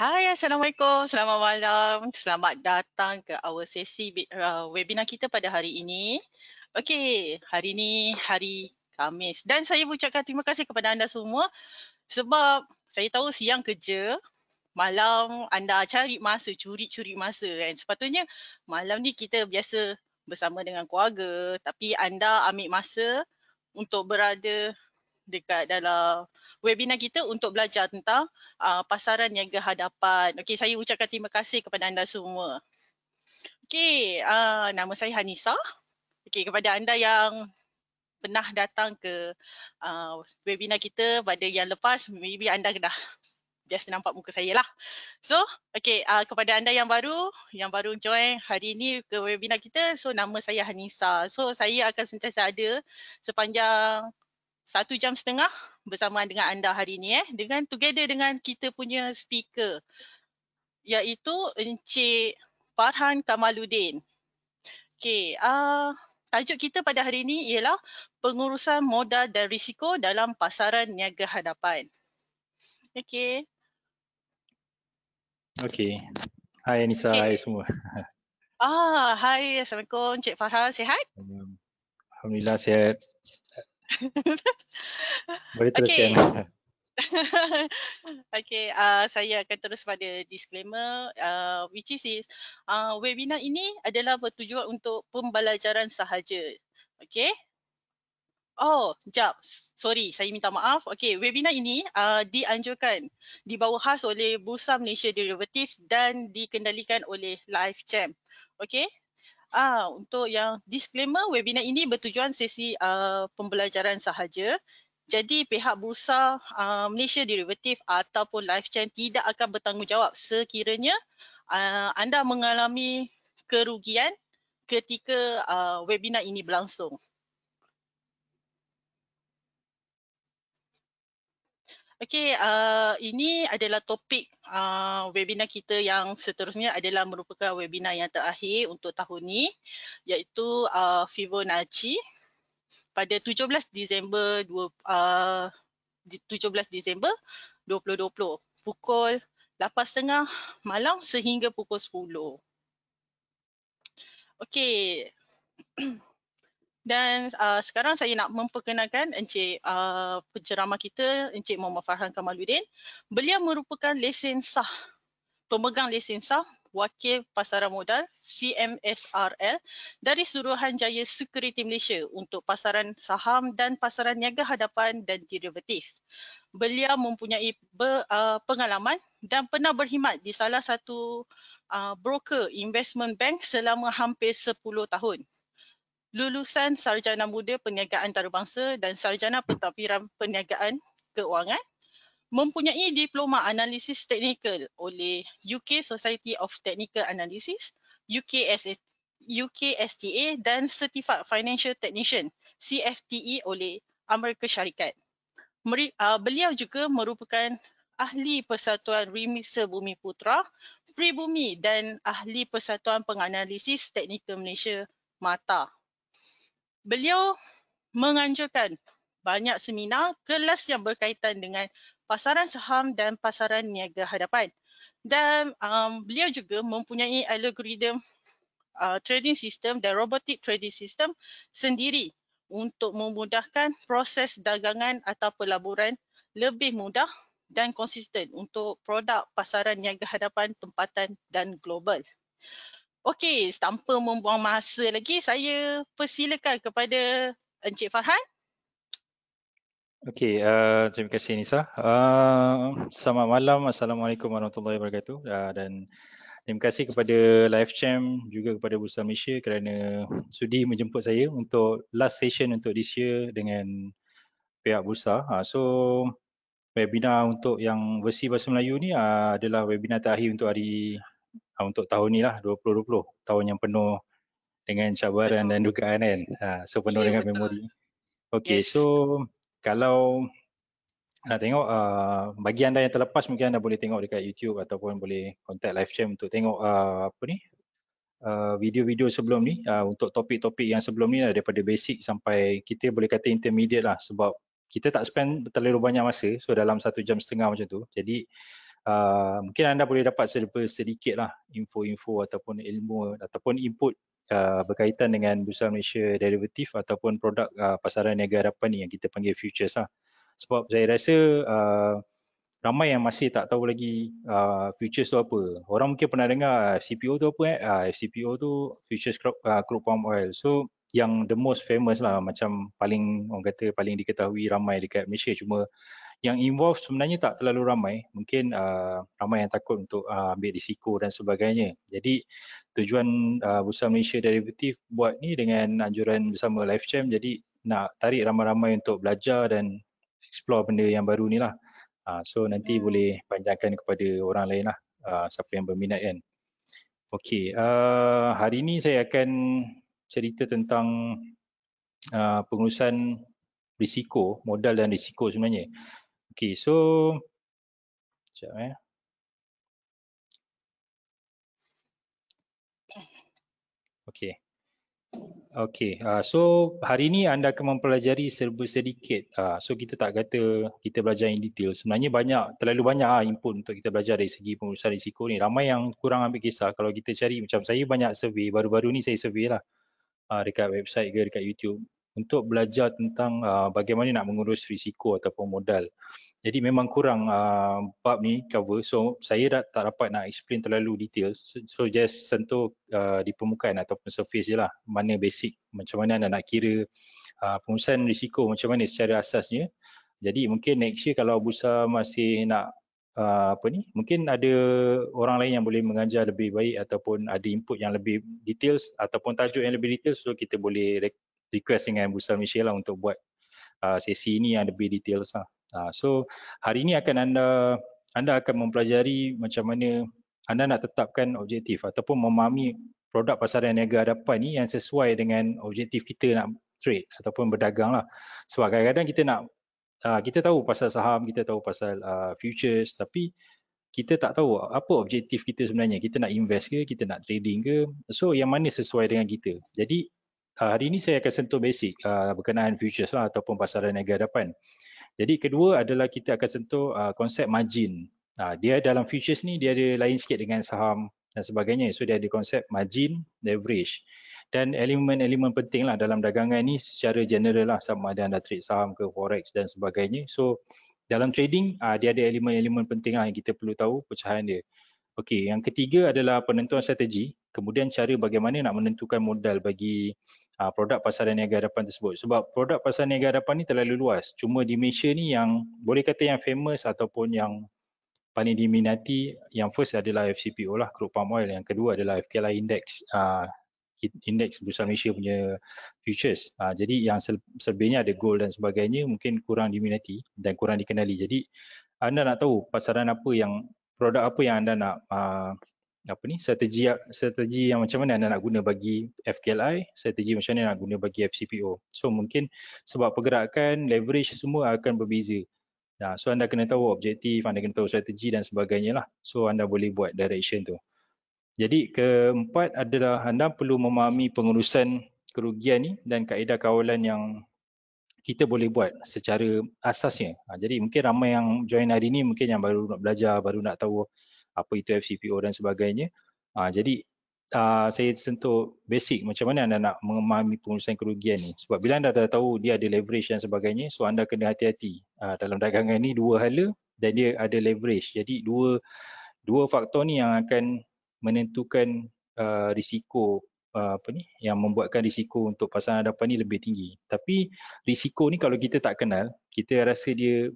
Hai, Assalamualaikum. Selamat malam. Selamat datang ke our sesi uh, webinar kita pada hari ini. Okey, hari ini hari Kamis. Dan saya ucapkan terima kasih kepada anda semua sebab saya tahu siang kerja, malam anda cari masa, curi-curi masa kan. Sepatutnya malam ni kita biasa bersama dengan keluarga tapi anda ambil masa untuk berada dekat dalam webinar kita untuk belajar tentang uh, pasaran niaga hadapan. Okey, saya ucapkan terima kasih kepada anda semua. Okey, uh, nama saya Hanisa. Okey, kepada anda yang pernah datang ke uh, webinar kita pada yang lepas, maybe anda dah biasa nampak muka saya lah. So, okey, uh, kepada anda yang baru, yang baru join hari ini ke webinar kita, so nama saya Hanisa. So, saya akan sentiasa ada sepanjang satu jam setengah bersama dengan anda hari ini eh dengan together dengan kita punya speaker iaitu Encik Farhan Kamaludin. Okey, uh, tajuk kita pada hari ini ialah pengurusan modal dan risiko dalam pasaran niaga hadapan. Okey. Okey. Hai Anissa, okay. hai semua. Ah, hai. Assalamualaikum Encik Farhan, sihat? Alhamdulillah sihat. Boleh teruskan. Okay. okay, uh, saya akan terus pada disclaimer uh, which is uh, webinar ini adalah bertujuan untuk pembelajaran sahaja. Okay. Oh, jap. Sorry, saya minta maaf. Okay, webinar ini uh, dianjurkan di bawah khas oleh Bursa Malaysia Derivatives dan dikendalikan oleh Live Champ. Okay. Ah untuk yang disclaimer webinar ini bertujuan sesi uh, pembelajaran sahaja. Jadi pihak bursa uh, Malaysia Derivative ataupun Chain tidak akan bertanggungjawab sekiranya uh, anda mengalami kerugian ketika uh, webinar ini berlangsung. Okey, uh, ini adalah topik uh, webinar kita yang seterusnya adalah merupakan webinar yang terakhir untuk tahun ini iaitu uh, Fibonacci pada 17 Disember 2, uh, 17 Disember 2020 pukul 8.30 malam sehingga pukul 10. Okey. Dan uh, sekarang saya nak memperkenalkan Encik uh, penceramah kita, Encik Muhammad Farhan Kamaluddin. Beliau merupakan lesen sah, pemegang lesen sah Wakil Pasaran Modal CMSRL dari Suruhanjaya Sekuriti Malaysia untuk pasaran saham dan pasaran niaga hadapan dan derivatif. Beliau mempunyai ber, uh, pengalaman dan pernah berkhidmat di salah satu uh, broker investment bank selama hampir 10 tahun lulusan Sarjana Muda Perniagaan Antarabangsa dan Sarjana Pentadbiran Perniagaan Keuangan mempunyai diploma analisis teknikal oleh UK Society of Technical Analysis UKSTA dan Certified Financial Technician CFTE oleh Amerika Syarikat. Ah, beliau juga merupakan ahli Persatuan Remisa Bumi Putra, Pribumi dan ahli Persatuan Penganalisis Teknikal Malaysia MATA beliau menganjurkan banyak seminar kelas yang berkaitan dengan pasaran saham dan pasaran niaga hadapan. Dan um, beliau juga mempunyai algoritm uh, trading system dan robotik trading system sendiri untuk memudahkan proses dagangan atau pelaburan lebih mudah dan konsisten untuk produk pasaran niaga hadapan tempatan dan global. Okey, tanpa membuang masa lagi, saya persilakan kepada Encik Farhan. Okey, uh, terima kasih Nisa. Uh, selamat malam. Assalamualaikum warahmatullahi wabarakatuh. Uh, dan terima kasih kepada Live Champ juga kepada Bursa Malaysia kerana sudi menjemput saya untuk last session untuk this year dengan pihak Bursa. Uh, so, webinar untuk yang versi Bahasa Melayu ni uh, adalah webinar terakhir untuk hari uh, untuk tahun ni lah 2020 tahun yang penuh dengan cabaran dan dugaan kan uh, so penuh yeah, dengan memori okay yes. so kalau nak tengok uh, bagi anda yang terlepas mungkin anda boleh tengok dekat YouTube ataupun boleh contact live stream untuk tengok uh, apa ni uh, video-video sebelum ni uh, untuk topik-topik yang sebelum ni lah, daripada basic sampai kita boleh kata intermediate lah sebab kita tak spend terlalu banyak masa so dalam satu jam setengah macam tu jadi uh, mungkin anda boleh dapat sedikit lah info-info ataupun ilmu ataupun input Uh, berkaitan dengan Bursa Malaysia Derivative ataupun produk uh, pasaran negara apa ni yang kita panggil futures lah. Sebab saya rasa uh, ramai yang masih tak tahu lagi uh, futures tu apa. Orang mungkin pernah dengar FCPO uh, tu apa eh? Uh, FCPO tu futures crude, uh, crude palm oil. So yang the most famous lah macam paling orang kata paling diketahui ramai dekat Malaysia cuma yang involved sebenarnya tak terlalu ramai mungkin uh, ramai yang takut untuk uh, ambil risiko dan sebagainya jadi tujuan uh, Bursa Malaysia Derivative buat ni dengan anjuran bersama LifeChamp jadi nak tarik ramai-ramai untuk belajar dan explore benda yang baru ni lah Ah, so nanti hmm. boleh panjangkan kepada orang lain lah uh, siapa yang berminat kan Okay, uh, ah, hari ini saya akan cerita tentang uh, pengurusan risiko, modal dan risiko sebenarnya. Okay, so sekejap ya. Eh. Okey okay. Uh, ah, so hari ini anda akan mempelajari serba sedikit. Uh, so kita tak kata kita belajar in detail. Sebenarnya banyak, terlalu banyak uh, input untuk kita belajar dari segi pengurusan risiko ni. Ramai yang kurang ambil kisah kalau kita cari macam saya banyak survey. Baru-baru ni saya survey lah uh, dekat website ke dekat YouTube untuk belajar tentang uh, bagaimana nak mengurus risiko ataupun modal. Jadi memang kurang uh, bab ni cover. So saya dah tak dapat nak explain terlalu detail. So, so just sentuh uh, di permukaan ataupun surface je lah. Mana basic, macam mana anda nak kira uh, ah, pengurusan risiko macam mana secara asasnya. Jadi mungkin next year kalau Bursa masih nak uh, apa ni, mungkin ada orang lain yang boleh mengajar lebih baik ataupun ada input yang lebih details ataupun tajuk yang lebih detail so kita boleh request dengan Bursa Malaysia lah untuk buat uh, sesi ni yang lebih details lah. Ha, so hari ini akan anda anda akan mempelajari macam mana anda nak tetapkan objektif ataupun memahami produk pasaran niaga hadapan ni yang sesuai dengan objektif kita nak trade ataupun berdagang lah. Sebab kadang-kadang kita nak ha, kita tahu pasal saham, kita tahu pasal ha, futures tapi kita tak tahu apa objektif kita sebenarnya. Kita nak invest ke, kita nak trading ke. So yang mana sesuai dengan kita. Jadi hari ini saya akan sentuh basic berkenaan futures lah ataupun pasaran niaga hadapan. Jadi kedua adalah kita akan sentuh uh, konsep margin. Uh, dia dalam futures ni dia ada lain sikit dengan saham dan sebagainya. So dia ada konsep margin, leverage dan elemen-elemen penting lah dalam dagangan ni secara general lah sama ada anda trade saham ke forex dan sebagainya. So dalam trading uh, dia ada elemen-elemen penting lah yang kita perlu tahu pecahan dia. Okey, yang ketiga adalah penentuan strategi kemudian cara bagaimana nak menentukan modal bagi uh, produk pasaran niaga hadapan tersebut sebab produk pasaran niaga hadapan ni terlalu luas cuma di Malaysia ni yang boleh kata yang famous ataupun yang paling diminati yang first adalah FCPO lah crude palm oil yang kedua adalah FKLI index uh, index Bursa Malaysia punya futures uh, jadi yang selebihnya ada gold dan sebagainya mungkin kurang diminati dan kurang dikenali jadi anda nak tahu pasaran apa yang produk apa yang anda nak uh, apa ni strategi strategi yang macam mana anda nak guna bagi FKLI strategi macam mana nak guna bagi FCPO so mungkin sebab pergerakan leverage semua akan berbeza nah, ha, so anda kena tahu objektif anda kena tahu strategi dan sebagainya lah so anda boleh buat direction tu jadi keempat adalah anda perlu memahami pengurusan kerugian ni dan kaedah kawalan yang kita boleh buat secara asasnya. Ha, jadi mungkin ramai yang join hari ni mungkin yang baru nak belajar, baru nak tahu apa itu FCPO dan sebagainya. Uh, jadi uh, saya sentuh basic macam mana anda nak memahami pengurusan kerugian ni. Sebab bila anda dah tahu dia ada leverage dan sebagainya, so anda kena hati-hati. Uh, dalam dagangan ni dua hala dan dia ada leverage. Jadi dua dua faktor ni yang akan menentukan uh, risiko Uh, apa ni yang membuatkan risiko untuk pasaran hadapan ni lebih tinggi. Tapi risiko ni kalau kita tak kenal, kita rasa dia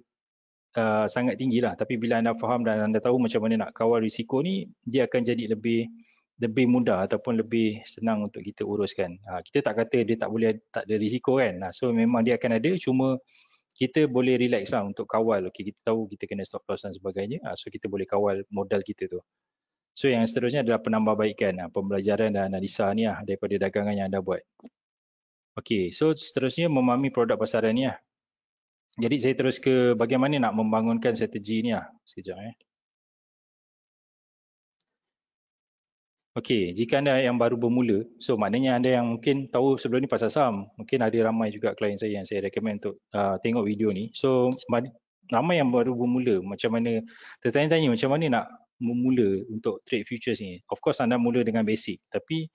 Uh, sangat tinggi lah. Tapi bila anda faham dan anda tahu macam mana nak kawal risiko ni, dia akan jadi lebih lebih mudah ataupun lebih senang untuk kita uruskan. Ha, kita tak kata dia tak boleh tak ada risiko kan. Nah, ha, so memang dia akan ada cuma kita boleh relax lah untuk kawal. Okay, kita tahu kita kena stop loss dan sebagainya. Ha, so kita boleh kawal modal kita tu. So yang seterusnya adalah penambahbaikan, ha, pembelajaran dan analisa ni lah daripada dagangan yang anda buat. Okay, so seterusnya memahami produk pasaran ni lah. Jadi saya terus ke bagaimana nak membangunkan strategi ni lah. Sekejap eh. Okey, jika anda yang baru bermula, so maknanya anda yang mungkin tahu sebelum ni pasal saham, mungkin ada ramai juga klien saya yang saya recommend untuk uh, tengok video ni. So, ramai yang baru bermula, macam mana, tertanya-tanya macam mana nak memula untuk trade futures ni. Of course, anda mula dengan basic. Tapi,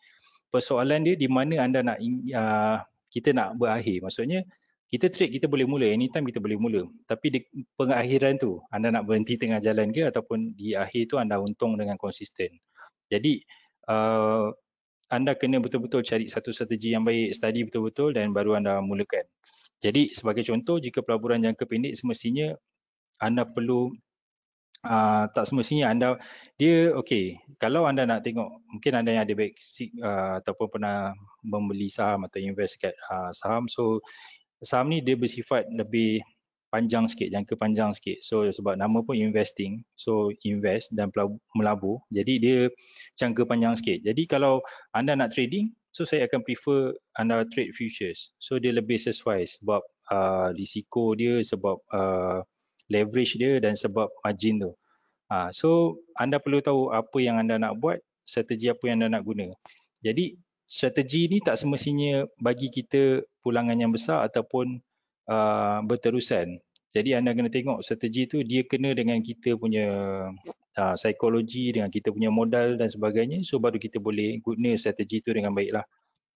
persoalan dia di mana anda nak, uh, kita nak berakhir. Maksudnya, kita trade kita boleh mula anytime kita boleh mula tapi di pengakhiran tu anda nak berhenti tengah jalan ke ataupun di akhir tu anda untung dengan konsisten jadi uh, anda kena betul-betul cari satu strategi yang baik study betul-betul dan baru anda mulakan jadi sebagai contoh jika pelaburan jangka pendek semestinya anda perlu uh, tak semestinya anda dia okey kalau anda nak tengok mungkin anda yang ada basic uh, ataupun pernah membeli saham atau invest dekat uh, saham so saham ni dia bersifat lebih panjang sikit, jangka panjang sikit. So sebab nama pun investing, so invest dan melabur. Jadi dia jangka panjang sikit. Jadi kalau anda nak trading, so saya akan prefer anda trade futures. So dia lebih sesuai sebab uh, risiko dia, sebab uh, leverage dia dan sebab margin tu. Uh, so anda perlu tahu apa yang anda nak buat, strategi apa yang anda nak guna. Jadi strategi ni tak semestinya bagi kita pulangan yang besar ataupun uh, berterusan. Jadi anda kena tengok strategi tu dia kena dengan kita punya uh, psikologi, dengan kita punya modal dan sebagainya. So baru kita boleh guna strategi tu dengan baiklah.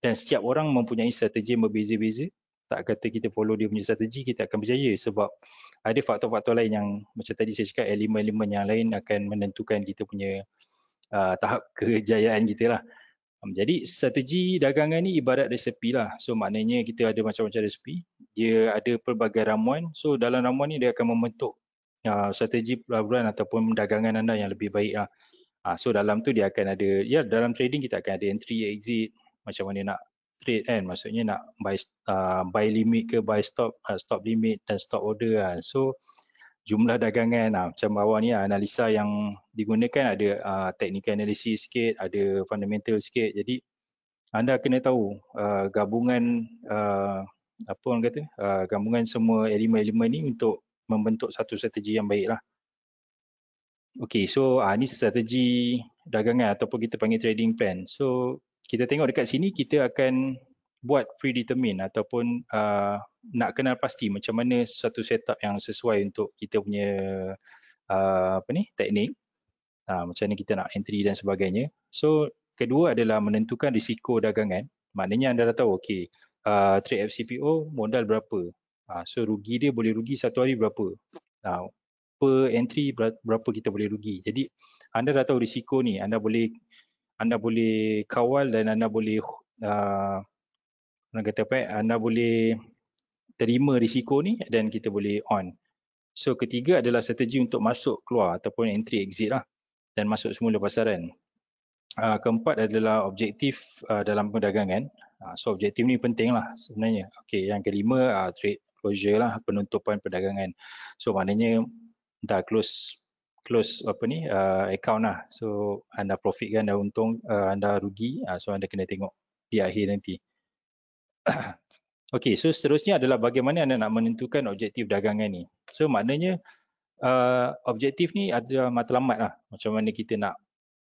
Dan setiap orang mempunyai strategi yang berbeza-beza. Tak kata kita follow dia punya strategi, kita akan berjaya sebab ada faktor-faktor lain yang macam tadi saya cakap, elemen-elemen yang lain akan menentukan kita punya uh, tahap kejayaan kita lah. Um, jadi strategi dagangan ni ibarat resepi lah. So maknanya kita ada macam-macam resepi. Dia ada pelbagai ramuan. So dalam ramuan ni dia akan membentuk uh, strategi pelaburan ataupun dagangan anda yang lebih baik lah. Uh, so dalam tu dia akan ada, ya dalam trading kita akan ada entry exit. Macam mana nak trade kan. Maksudnya nak buy, uh, buy limit ke buy stop, uh, stop limit dan stop order kan. So jumlah dagangan ah, macam bawah ni ah, analisa yang digunakan ada ah, technical analysis sikit, ada fundamental sikit. Jadi anda kena tahu ah, gabungan ah, apa orang kata, ah, gabungan semua elemen-elemen ni untuk membentuk satu strategi yang baik lah. Okay, so ah, ni strategi dagangan ataupun kita panggil trading plan. So kita tengok dekat sini kita akan buat predetermine ataupun uh, nak kenal pasti macam mana satu setup yang sesuai untuk kita punya uh, apa ni teknik uh, macam mana kita nak entry dan sebagainya so kedua adalah menentukan risiko dagangan maknanya anda dah tahu okey uh, trade FCPO modal berapa uh, so rugi dia boleh rugi satu hari berapa uh, per entry berapa kita boleh rugi jadi anda dah tahu risiko ni anda boleh anda boleh kawal dan anda boleh uh, orang kata apa eh, anda boleh terima risiko ni dan kita boleh on so ketiga adalah strategi untuk masuk keluar ataupun entry exit lah dan masuk semula pasaran uh, keempat adalah objektif uh, dalam perdagangan uh, so objektif ni penting lah sebenarnya okay, yang kelima uh, trade closure lah penutupan perdagangan so maknanya dah close close apa ni uh, account lah so anda profit kan anda untung uh, anda rugi uh, so anda kena tengok di akhir nanti Okey, so seterusnya adalah bagaimana anda nak menentukan objektif dagangan ni. So maknanya uh, objektif ni ada matlamat lah. Macam mana kita nak,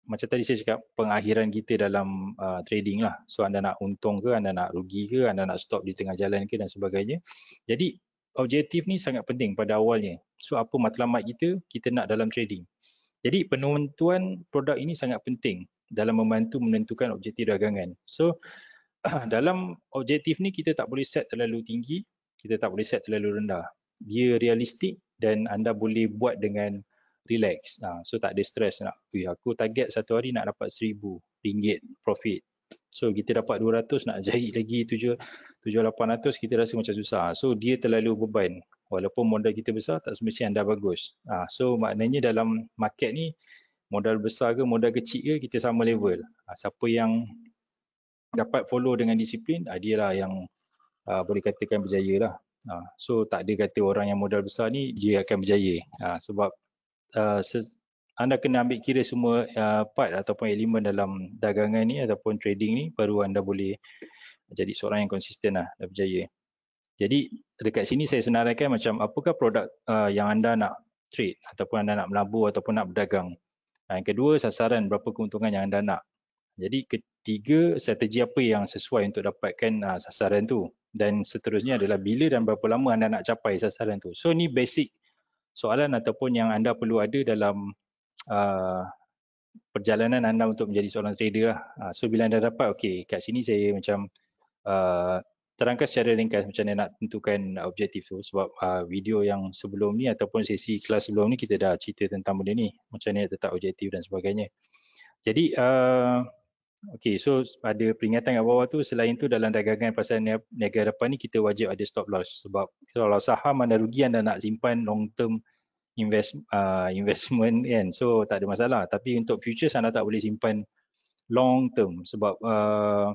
macam tadi saya cakap pengakhiran kita dalam uh, trading lah. So anda nak untung ke, anda nak rugi ke, anda nak stop di tengah jalan ke dan sebagainya. Jadi objektif ni sangat penting pada awalnya. So apa matlamat kita, kita nak dalam trading. Jadi penentuan produk ini sangat penting dalam membantu menentukan objektif dagangan. So dalam objektif ni kita tak boleh set terlalu tinggi, kita tak boleh set terlalu rendah. Dia realistik dan anda boleh buat dengan relax. Ha, so tak ada stres nak, Ui, aku target satu hari nak dapat seribu ringgit profit. So kita dapat 200 nak jahit lagi 7-800 kita rasa macam susah. So dia terlalu beban. Walaupun modal kita besar tak semestinya anda bagus. Ha, so maknanya dalam market ni modal besar ke modal kecil ke kita sama level. Ha, siapa yang dapat follow dengan disiplin uh, ah, dia lah yang uh, boleh katakan berjaya lah uh, so tak ada kata orang yang modal besar ni dia akan berjaya uh, sebab uh, anda kena ambil kira semua uh, part ataupun elemen dalam dagangan ni ataupun trading ni baru anda boleh jadi seorang yang konsisten lah dan berjaya jadi dekat sini saya senaraikan macam apakah produk uh, yang anda nak trade ataupun anda nak melabur ataupun nak berdagang yang kedua sasaran berapa keuntungan yang anda nak jadi ketiga strategi apa yang sesuai untuk dapatkan uh, sasaran tu dan seterusnya adalah bila dan berapa lama anda nak capai sasaran tu. So ni basic soalan ataupun yang anda perlu ada dalam uh, perjalanan anda untuk menjadi seorang trader lah. Uh, so bila anda dapat okey kat sini saya macam uh, terangkan secara ringkas macam mana nak tentukan objektif tu sebab uh, video yang sebelum ni ataupun sesi kelas sebelum ni kita dah cerita tentang benda ni macam mana nak tetap objektif dan sebagainya. Jadi uh, Okay, so pada peringatan kat bawah tu selain tu dalam dagangan pasal negara depan ni kita wajib ada stop loss sebab kalau saham anda rugi anda nak simpan long term invest, uh, investment kan so tak ada masalah tapi untuk futures anda tak boleh simpan long term sebab uh,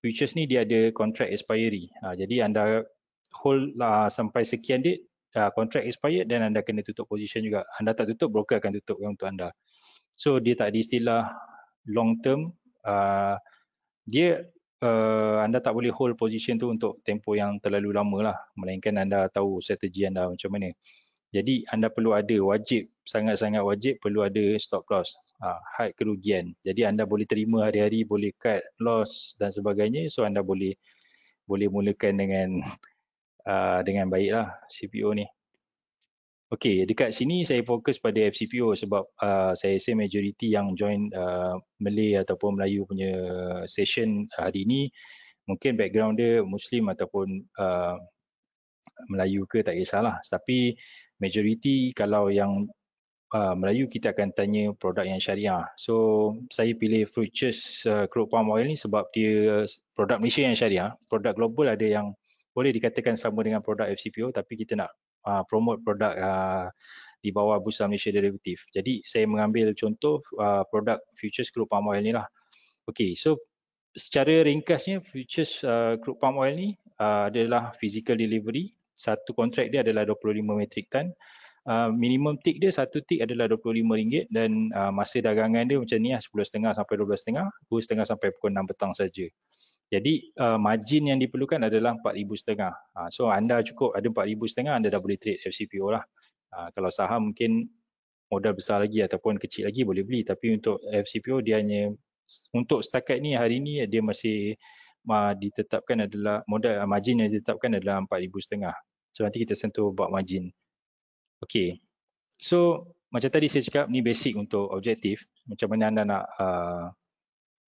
futures ni dia ada contract expiry uh, jadi anda hold lah uh, sampai sekian date uh, contract expired dan anda kena tutup position juga anda tak tutup broker akan tutup untuk anda so dia tak ada istilah long term Uh, dia uh, anda tak boleh hold position tu untuk tempoh yang terlalu lama lah melainkan anda tahu strategi anda macam mana jadi anda perlu ada wajib sangat-sangat wajib perlu ada stop loss uh, hide kerugian jadi anda boleh terima hari-hari boleh cut loss dan sebagainya so anda boleh boleh mulakan dengan uh, dengan baiklah CPO ni Okey, dekat sini saya fokus pada FCPO sebab uh, saya rasa majoriti yang join uh, Malay ataupun Melayu punya session hari ini mungkin background dia Muslim ataupun uh, Melayu ke tak kisahlah. Tapi majoriti kalau yang uh, Melayu kita akan tanya produk yang syariah. So saya pilih Fruitures uh, Crude Palm Oil ni sebab dia produk Malaysia yang syariah. Produk global ada yang boleh dikatakan sama dengan produk FCPO tapi kita nak uh, promote produk uh, di bawah Bursa Malaysia Derivative. Jadi saya mengambil contoh uh, produk futures crude palm oil ni lah. Okay, so secara ringkasnya futures uh, crude palm oil ni uh, adalah physical delivery. Satu kontrak dia adalah 25 metric ton. Uh, minimum tick dia satu tick adalah RM25 dan uh, masa dagangan dia macam ni lah 10.30 sampai 12.30 2.30 sampai pukul 6 petang saja. Jadi uh, margin yang diperlukan adalah 4,500. Uh, so anda cukup ada 4,500 anda dah boleh trade FCPO lah. Uh, kalau saham mungkin modal besar lagi ataupun kecil lagi boleh beli. Tapi untuk FCPO dia hanya untuk setakat ni hari ni dia masih uh, ditetapkan adalah modal uh, margin yang ditetapkan adalah 4,500. So nanti kita sentuh buat margin. Okay. So macam tadi saya cakap ni basic untuk objektif. Macam mana anda nak uh,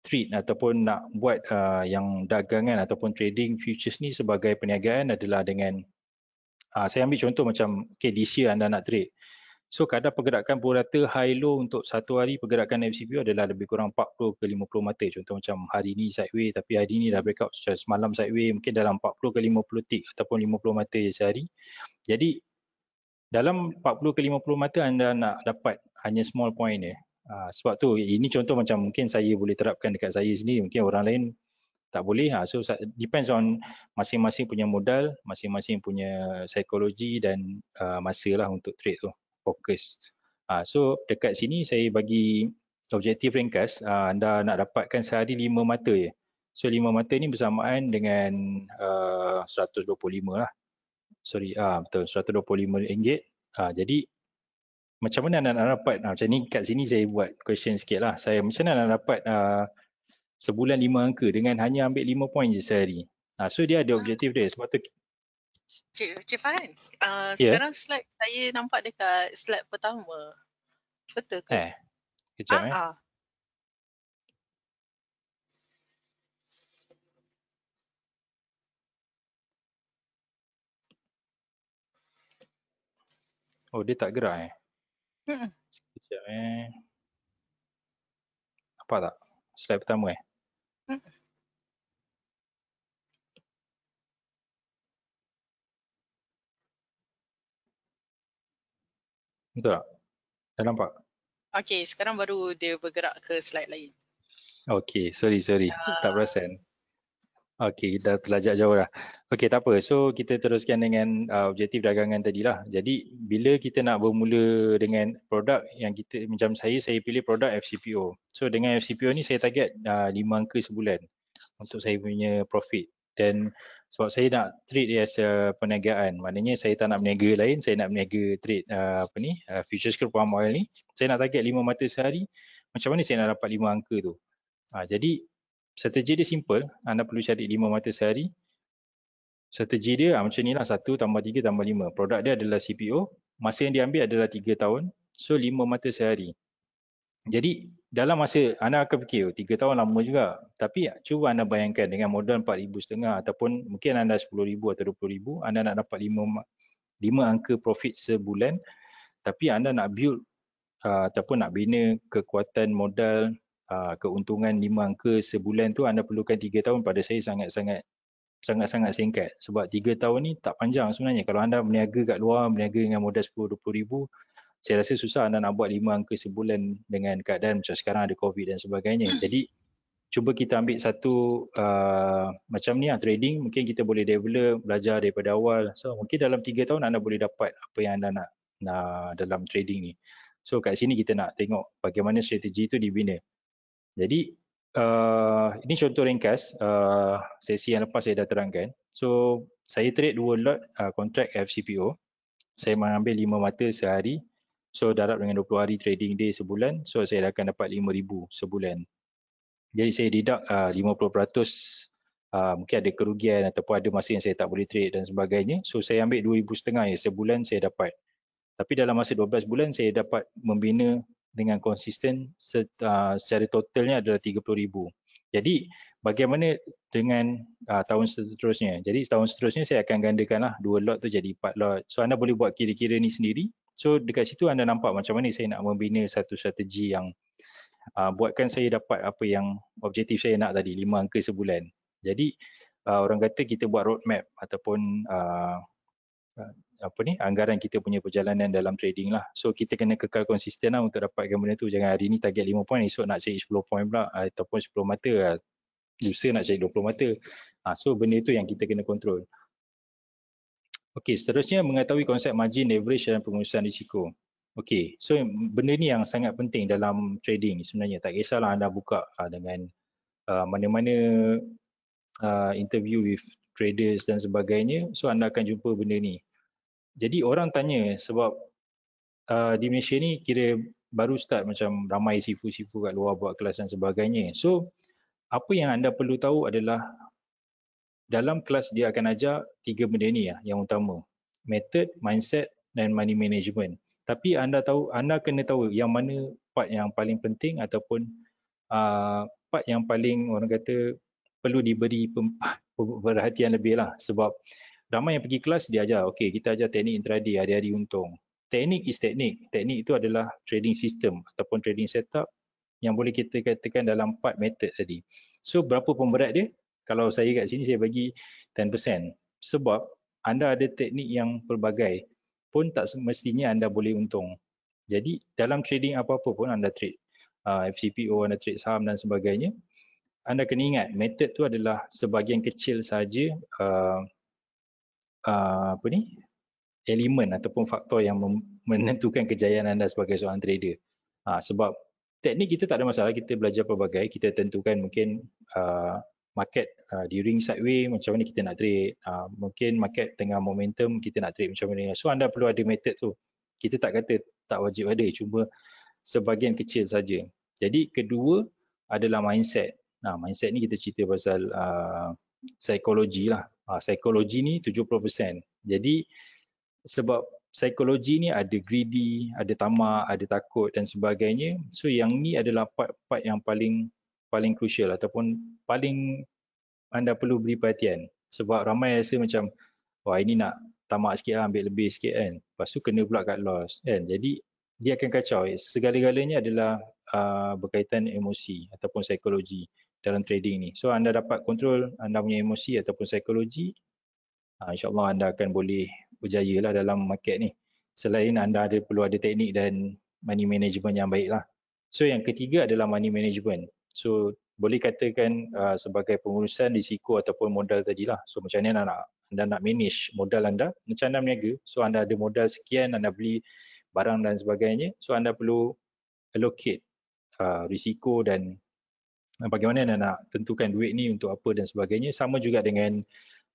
trade ataupun nak buat uh, yang dagangan ataupun trading futures ni sebagai perniagaan adalah dengan uh, saya ambil contoh macam okay, anda nak trade so kadar pergerakan purata high low untuk satu hari pergerakan FCPU adalah lebih kurang 40 ke 50 mata contoh macam hari ni sideway tapi hari ni dah breakout secara semalam sideway mungkin dalam 40 ke 50 tick ataupun 50 mata je sehari jadi dalam 40 ke 50 mata anda nak dapat hanya small point ni Ha, sebab tu ini contoh macam mungkin saya boleh terapkan dekat saya sendiri mungkin orang lain tak boleh. Ha, so depends on masing-masing punya modal, masing-masing punya psikologi dan uh, ha, masa lah untuk trade tu fokus. Ha, so dekat sini saya bagi objektif ringkas uh, anda nak dapatkan sehari lima mata je. So lima mata ni bersamaan dengan ha, uh, 125 lah. Sorry, ah betul 125 ringgit. Ah jadi macam mana anak dapat ha, macam ni kat sini saya buat question sikit lah saya macam mana anak dapat uh, sebulan lima angka dengan hanya ambil lima point je sehari ha, so dia ada objektif dia sebab tu Cik, Cik Farhan, uh, yeah. sekarang slide saya nampak dekat slide pertama Betul ke? Eh, kejap uh-huh. eh Oh dia tak gerak eh? Sekejap eh. Nampak tak? Slide pertama eh. Betul tak? Dah nampak? Okay, sekarang baru dia bergerak ke slide lain. Okay, sorry, sorry. Uh, tak perasan. Okey, dah terlajak jauh dah. Okey, tak apa. So, kita teruskan dengan uh, objektif dagangan tadi lah. Jadi, bila kita nak bermula dengan produk yang kita, macam saya, saya pilih produk FCPO. So, dengan FCPO ni saya target uh, 5 angka sebulan untuk saya punya profit. Dan sebab saya nak trade as uh, perniagaan, maknanya saya tak nak berniaga lain, saya nak berniaga trade uh, apa ni, uh, futures ke palm oil ni. Saya nak target lima mata sehari, macam mana saya nak dapat lima angka tu. Uh, jadi, strategi dia simple anda perlu cari 5 mata sehari strategi dia ha, macam inilah 1 tambah 3 tambah 5 produk dia adalah CPO masa yang diambil adalah 3 tahun so 5 mata sehari jadi dalam masa anda akan fikir 3 tahun lama juga tapi cuba anda bayangkan dengan modal 4,500 ataupun mungkin anda 10,000 atau 20,000 anda nak dapat 5, 5 angka profit sebulan tapi anda nak build uh, ataupun nak bina kekuatan modal Ah, keuntungan lima angka sebulan tu anda perlukan tiga tahun pada saya sangat-sangat sangat-sangat singkat sebab tiga tahun ni tak panjang sebenarnya kalau anda berniaga kat luar berniaga dengan modal dua puluh ribu saya rasa susah anda nak buat lima angka sebulan dengan keadaan macam sekarang ada covid dan sebagainya hmm. jadi cuba kita ambil satu uh, macam ni lah, trading mungkin kita boleh develop belajar daripada awal so mungkin dalam tiga tahun anda boleh dapat apa yang anda nak nah, dalam trading ni so kat sini kita nak tengok bagaimana strategi tu dibina jadi uh, ini contoh ringkas uh, sesi yang lepas saya dah terangkan. So saya trade dua lot eh, kontrak uh, FCPO. Saya mengambil lima mata sehari. So darab dengan 20 hari trading day sebulan. So saya akan dapat 5000 sebulan. Jadi saya deduct uh, 50% uh, mungkin ada kerugian ataupun ada masa yang saya tak boleh trade dan sebagainya. So saya ambil 2500 ya sebulan saya dapat. Tapi dalam masa 12 bulan saya dapat membina dengan konsisten ah, secara totalnya adalah 30,000. Jadi bagaimana dengan uh, tahun seterusnya? Jadi tahun seterusnya saya akan gandakanlah dua lot tu jadi empat lot. So anda boleh buat kira-kira ni sendiri. So dekat situ anda nampak macam mana saya nak membina satu strategi yang uh, buatkan saya dapat apa yang objektif saya nak tadi, lima angka sebulan. Jadi uh, orang kata kita buat roadmap ataupun uh, apa ni anggaran kita punya perjalanan dalam trading lah. So kita kena kekal konsisten lah untuk dapatkan benda tu. Jangan hari ni target 5 point, esok nak cari 10 point pula ah, ataupun 10 mata lah. Usaha nak cari 20 mata. Ha, so benda tu yang kita kena kontrol. Okay, seterusnya mengetahui konsep margin leverage dan pengurusan risiko. Okay, so benda ni yang sangat penting dalam trading sebenarnya. Tak kisahlah anda buka ha, dengan uh, mana-mana uh, interview with traders dan sebagainya, so anda akan jumpa benda ni jadi orang tanya sebab uh, di Malaysia ni kira baru start macam ramai sifu-sifu kat luar buat kelas dan sebagainya. So apa yang anda perlu tahu adalah dalam kelas dia akan ajar tiga benda ni ya, yang utama. Method, mindset dan money management. Tapi anda tahu anda kena tahu yang mana part yang paling penting ataupun uh, part yang paling orang kata perlu diberi perhatian lebih lah sebab ramai yang pergi kelas dia ajar okay kita ajar teknik intraday hari-hari untung teknik is teknik teknik itu adalah trading system ataupun trading setup yang boleh kita katakan dalam 4 method tadi so berapa pun berat dia kalau saya kat sini saya bagi 10% sebab anda ada teknik yang pelbagai pun tak semestinya anda boleh untung jadi dalam trading apa-apa pun anda trade uh, FCPO anda trade saham dan sebagainya anda kena ingat method tu adalah sebahagian kecil saja uh, Uh, apa ni elemen ataupun faktor yang menentukan kejayaan anda sebagai seorang trader. Ha, sebab teknik kita tak ada masalah kita belajar pelbagai kita tentukan mungkin uh, market uh, during sideway macam mana kita nak trade uh, mungkin market tengah momentum kita nak trade macam mana so anda perlu ada method tu kita tak kata tak wajib ada cuma sebahagian kecil saja jadi kedua adalah mindset nah mindset ni kita cerita pasal uh, psikologi lah Ah, psikologi ni 70%. Jadi sebab psikologi ni ada greedy, ada tamak, ada takut dan sebagainya. So yang ni adalah part-part yang paling paling crucial ataupun paling anda perlu beri perhatian. Sebab ramai rasa macam wah ini nak tamak sikit lah, ambil lebih sikit kan. Lepas tu kena pula kat loss kan. Jadi dia akan kacau. Segala-galanya adalah uh, berkaitan emosi ataupun psikologi dalam trading ni. So anda dapat kontrol anda punya emosi ataupun psikologi. Uh, InsyaAllah anda akan boleh berjaya lah dalam market ni. Selain anda ada perlu ada teknik dan money management yang baik lah. So yang ketiga adalah money management. So boleh katakan uh, sebagai pengurusan risiko ataupun modal tadi lah. So macam mana nak anda nak manage modal anda, macam anda meniaga. So anda ada modal sekian, anda beli barang dan sebagainya. So anda perlu allocate uh, risiko dan Eh, bagaimana anda nak tentukan duit ni untuk apa dan sebagainya sama juga dengan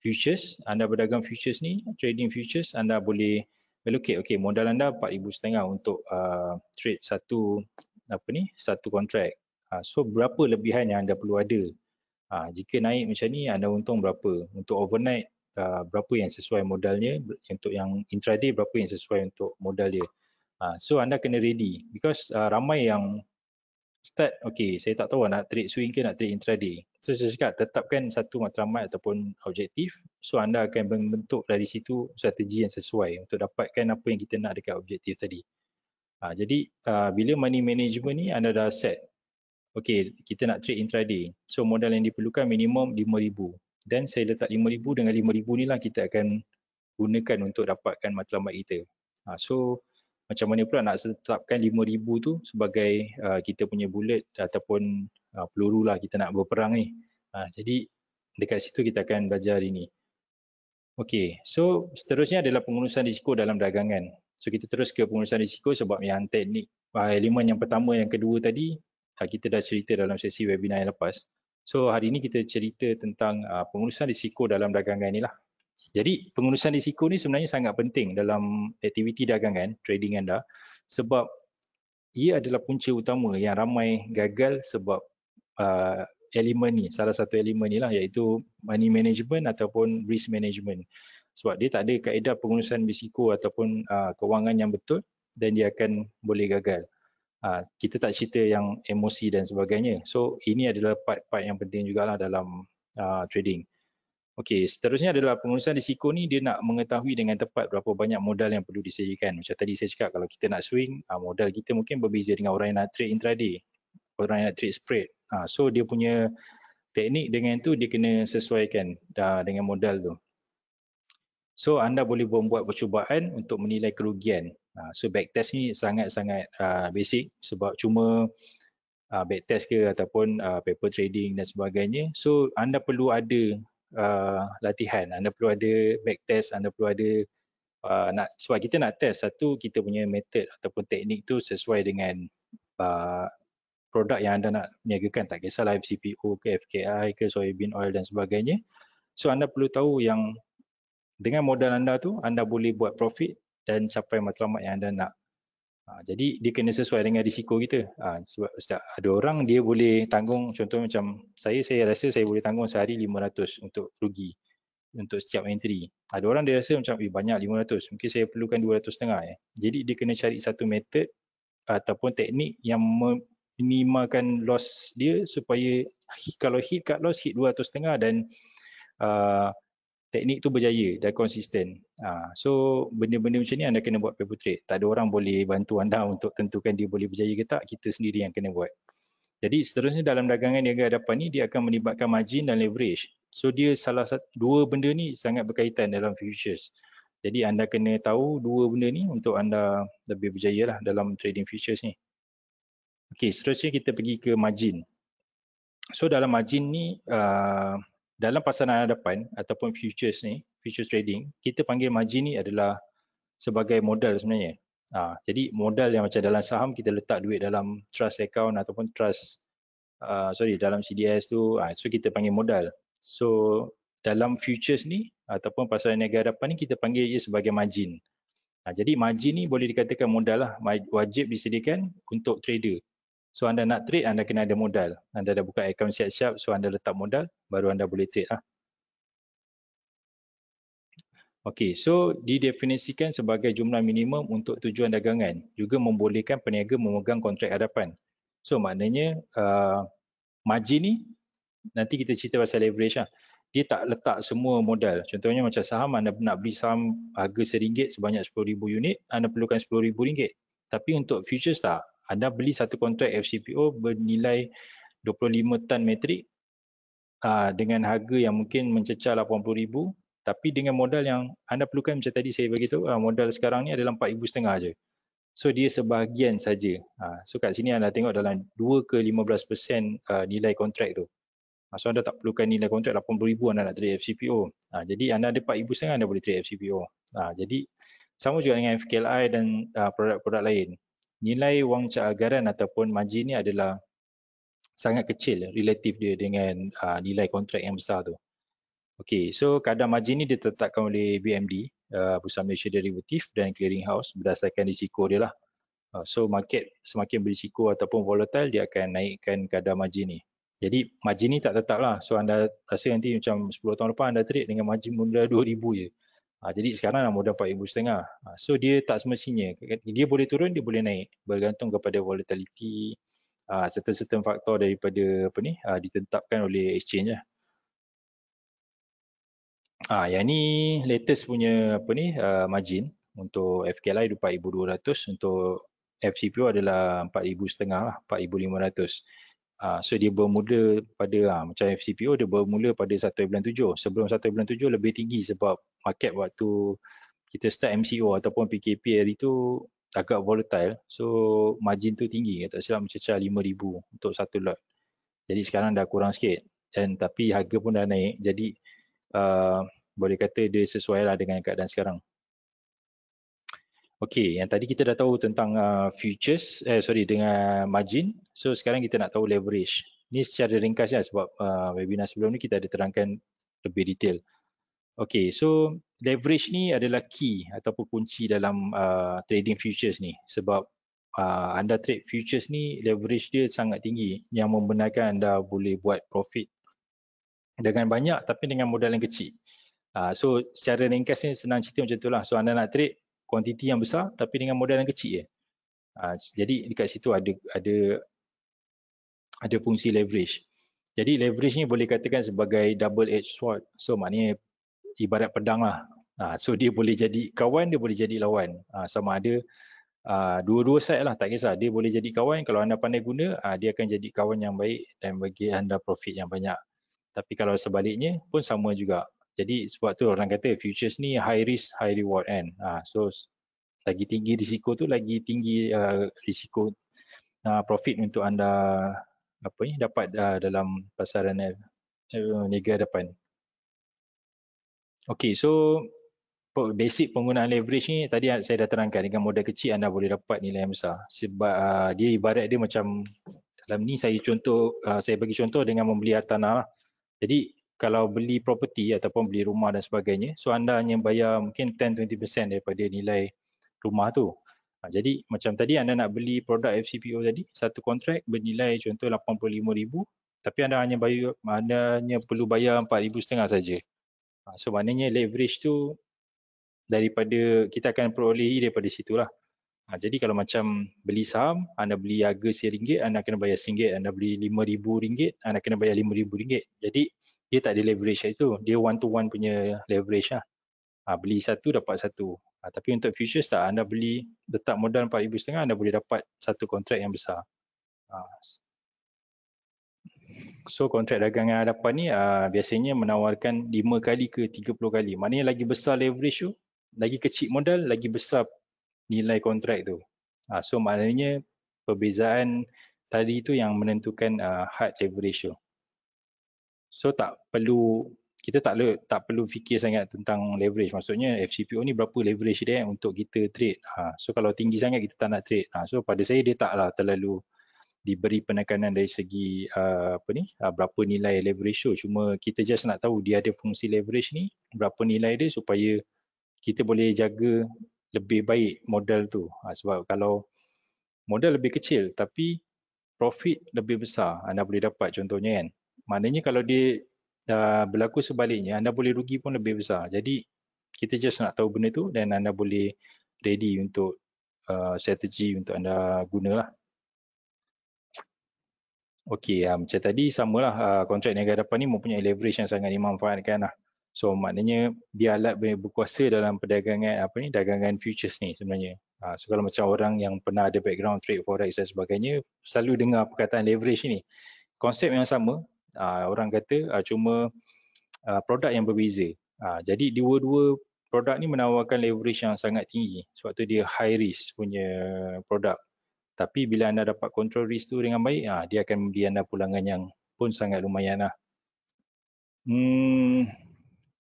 futures anda berdagang futures ni trading futures anda boleh allocate okey modal anda 4000 setengah untuk uh, trade satu apa ni satu kontrak uh, so berapa lebihan yang anda perlu ada uh, jika naik macam ni anda untung berapa untuk overnight uh, berapa yang sesuai modalnya untuk yang intraday berapa yang sesuai untuk modal dia uh, so anda kena ready because uh, ramai yang start okay saya tak tahu lah nak trade swing ke nak trade intraday so saya cakap tetapkan satu matlamat ataupun objektif so anda akan membentuk dari situ strategi yang sesuai untuk dapatkan apa yang kita nak dekat objektif tadi ha, jadi uh, bila money management ni anda dah set okay kita nak trade intraday so modal yang diperlukan minimum 5000 dan saya letak 5000 dengan 5000 ni lah kita akan gunakan untuk dapatkan matlamat kita ha, so macam mana pula nak tetapkan 5000 tu sebagai uh, kita punya bullet ataupun uh, peluru lah kita nak berperang ni. Uh, jadi dekat situ kita akan belajar hari ni. Okey, so seterusnya adalah pengurusan risiko dalam dagangan. So kita terus ke pengurusan risiko sebab yang teknik uh, elemen yang pertama yang kedua tadi uh, kita dah cerita dalam sesi webinar yang lepas. So hari ini kita cerita tentang uh, pengurusan risiko dalam dagangan inilah. Jadi pengurusan risiko ni sebenarnya sangat penting dalam aktiviti dagangan, trading anda sebab ia adalah punca utama yang ramai gagal sebab uh, elemen ni, salah satu elemen ni lah iaitu money management ataupun risk management. Sebab dia tak ada kaedah pengurusan risiko ataupun uh, kewangan yang betul dan dia akan boleh gagal. Uh, kita tak cerita yang emosi dan sebagainya. So ini adalah part-part yang penting jugalah dalam uh, trading. Okey, seterusnya adalah pengurusan risiko ni dia nak mengetahui dengan tepat berapa banyak modal yang perlu disediakan. Macam tadi saya cakap kalau kita nak swing, ah, modal kita mungkin berbeza dengan orang yang nak trade intraday, orang yang nak trade spread. Ah, so dia punya teknik dengan tu dia kena sesuaikan ah, dengan modal tu. So anda boleh membuat percubaan untuk menilai kerugian. So backtest ni sangat-sangat basic sebab cuma backtest ke ataupun paper trading dan sebagainya. So anda perlu ada uh, latihan anda perlu ada back test anda perlu ada uh, nak sebab kita nak test satu kita punya method ataupun teknik tu sesuai dengan uh, produk yang anda nak niagakan tak kisahlah FCPO ke FKI ke soybean oil dan sebagainya so anda perlu tahu yang dengan modal anda tu anda boleh buat profit dan capai matlamat yang anda nak Ha, jadi dia kena sesuai dengan risiko kita. Ha, sebab ustaz, ada orang dia boleh tanggung contoh macam saya saya rasa saya boleh tanggung sehari 500 untuk rugi untuk setiap entry. Ada orang dia rasa macam eh banyak 500, mungkin saya perlukan 200 setengah ya. Jadi dia kena cari satu method ataupun teknik yang minimalkan loss dia supaya kalau hit kat loss hit 200 setengah dan uh, teknik tu berjaya dan konsisten. Ha, so benda-benda macam ni anda kena buat paper trade. Tak ada orang boleh bantu anda untuk tentukan dia boleh berjaya ke tak, kita sendiri yang kena buat. Jadi seterusnya dalam dagangan niaga hadapan ni dia akan melibatkan margin dan leverage. So dia salah satu dua benda ni sangat berkaitan dalam futures. Jadi anda kena tahu dua benda ni untuk anda lebih berjaya lah dalam trading futures ni. Okay, seterusnya kita pergi ke margin. So dalam margin ni uh, dalam pasaran hadapan ataupun futures ni, futures trading, kita panggil margin ni adalah sebagai modal sebenarnya. Ha, jadi modal yang macam dalam saham kita letak duit dalam trust account ataupun trust uh, sorry dalam CDS tu ha, so kita panggil modal. So dalam futures ni ataupun pasaran negara hadapan ni kita panggil ia sebagai margin. Ha, jadi margin ni boleh dikatakan modal lah wajib disediakan untuk trader So anda nak trade anda kena ada modal. Anda dah buka account siap-siap so anda letak modal baru anda boleh trade lah. Okey, so didefinisikan sebagai jumlah minimum untuk tujuan dagangan juga membolehkan peniaga memegang kontrak hadapan. So maknanya uh, margin ni nanti kita cerita pasal leverage lah. Dia tak letak semua modal. Contohnya macam saham anda nak beli saham harga seringgit sebanyak 10,000 unit, anda perlukan 10,000 ringgit. Tapi untuk futures tak, anda beli satu kontrak FCPO bernilai 25 tan metrik ah, dengan harga yang mungkin mencecah ribu, tapi dengan modal yang anda perlukan macam tadi saya beritahu ah, modal sekarang ni adalah 4 setengah je so dia sebahagian saja ah, so kat sini anda tengok dalam 2 ke 15% nilai kontrak tu so anda tak perlukan nilai kontrak 80 ribu anda nak trade FCPO jadi anda ada 4 4,500 anda boleh trade FCPO jadi sama juga dengan FKLI dan produk-produk lain nilai wang cagaran ataupun margin ni adalah sangat kecil relatif dia dengan uh, nilai kontrak yang besar tu. Okey, so kadar margin ni ditetapkan oleh BMD, uh, ah, Bursa Malaysia Derivatif dan Clearing House berdasarkan risiko dia lah. Uh, so market semakin berisiko ataupun volatile dia akan naikkan kadar margin ni. Jadi margin ni tak tetap lah. So anda rasa nanti macam 10 tahun depan anda trade dengan margin mula 2000 je. Ha, jadi sekarang dah modal 4,000 setengah. Ha, so dia tak semestinya. Dia boleh turun, dia boleh naik. Bergantung kepada volatiliti ha, ah, certain-certain faktor daripada apa ni, ha, ditentapkan oleh exchange lah. Ha, yang ni latest punya apa ni, uh, margin untuk FKLI 4,200 untuk FCPO adalah 4,500 lah, 4,500. Uh, so dia bermula pada uh, macam FCPO dia bermula pada 1 bulan 7 sebelum 1 bulan 7 lebih tinggi sebab market waktu kita start MCO ataupun PKP hari tu agak volatile so margin tu tinggi tak silap mencecah 5000 untuk satu lot jadi sekarang dah kurang sikit dan tapi harga pun dah naik jadi uh, boleh kata dia sesuai lah dengan keadaan sekarang Okey, yang tadi kita dah tahu tentang uh, futures, eh sorry dengan margin. So sekarang kita nak tahu leverage. Ni secara ringkasnya lah sebab uh, webinar sebelum ni kita ada terangkan lebih detail. Okey, so leverage ni adalah key ataupun kunci dalam uh, trading futures ni sebab uh, anda trade futures ni leverage dia sangat tinggi yang membenarkan anda boleh buat profit dengan banyak tapi dengan modal yang kecil. Uh, so secara ringkasnya senang cerita macam tu lah. So anda nak trade kuantiti yang besar tapi dengan modal yang kecil je. Ha, jadi dekat situ ada ada ada fungsi leverage. Jadi leverage ni boleh katakan sebagai double edged sword. So maknanya ibarat pedang lah. Ha, so dia boleh jadi kawan, dia boleh jadi lawan. Ha, sama ada ha, dua-dua side lah tak kisah. Dia boleh jadi kawan kalau anda pandai guna ha, dia akan jadi kawan yang baik dan bagi anda profit yang banyak. Tapi kalau sebaliknya pun sama juga. Jadi sebab tu orang kata futures ni high risk high reward kan. Ah so lagi tinggi risiko tu lagi tinggi uh, risiko uh, profit untuk anda apa ni dapat uh, dalam pasaran uh, uh negara depan. Okay so basic penggunaan leverage ni tadi saya dah terangkan dengan modal kecil anda boleh dapat nilai yang besar sebab uh, dia ibarat dia macam dalam ni saya contoh uh, saya bagi contoh dengan membeli hartanah lah. Jadi kalau beli property ataupun beli rumah dan sebagainya so anda hanya bayar mungkin 10-20% daripada nilai rumah tu ha, jadi macam tadi anda nak beli produk FCPO tadi satu kontrak bernilai contoh RM85,000 tapi anda hanya bayar, anda hanya perlu bayar RM4,500 saja. Ha, so maknanya leverage tu daripada kita akan perolehi daripada situ lah ha, jadi kalau macam beli saham anda beli harga RM1 anda kena bayar RM1 anda beli RM5,000 anda kena bayar RM5,000 jadi dia tak ada leverage kat situ. Dia one to one punya leverage lah. Ha, beli satu dapat satu. Ha, tapi untuk futures tak anda beli letak modal RM4,500 anda boleh dapat satu kontrak yang besar. Ha. So kontrak dagang yang hadapan ni uh, biasanya menawarkan 5 kali ke 30 kali. Maknanya lagi besar leverage tu, lagi kecil modal, lagi besar nilai kontrak tu. Uh, so maknanya perbezaan tadi tu yang menentukan uh, hard leverage tu. So tak perlu kita tak perlu tak perlu fikir sangat tentang leverage maksudnya FCPO ni berapa leverage dia untuk kita trade. Ha. So kalau tinggi sangat kita tak nak trade. Ha. So pada saya dia taklah terlalu diberi penekanan dari segi uh, apa ni uh, berapa nilai leverage ratio cuma kita just nak tahu dia ada fungsi leverage ni berapa nilai dia supaya kita boleh jaga lebih baik modal tu ha, sebab kalau modal lebih kecil tapi profit lebih besar anda boleh dapat contohnya kan Maknanya kalau dia dah berlaku sebaliknya, anda boleh rugi pun lebih besar. Jadi kita just nak tahu benda tu dan anda boleh ready untuk uh, strategi untuk anda guna lah. Okey, uh, macam tadi samalah uh, kontrak niaga hadapan ni mempunyai leverage yang sangat dimanfaatkan lah. So maknanya dia alat berkuasa dalam perdagangan apa ni dagangan futures ni sebenarnya. Ha, so kalau macam orang yang pernah ada background trade forex dan sebagainya selalu dengar perkataan leverage ni. Konsep yang sama uh, orang kata uh, cuma uh, produk yang berbeza. Uh, jadi dua-dua produk ni menawarkan leverage yang sangat tinggi sebab tu dia high risk punya produk. Tapi bila anda dapat control risk tu dengan baik, uh, dia akan memberi anda pulangan yang pun sangat lumayan lah. Hmm,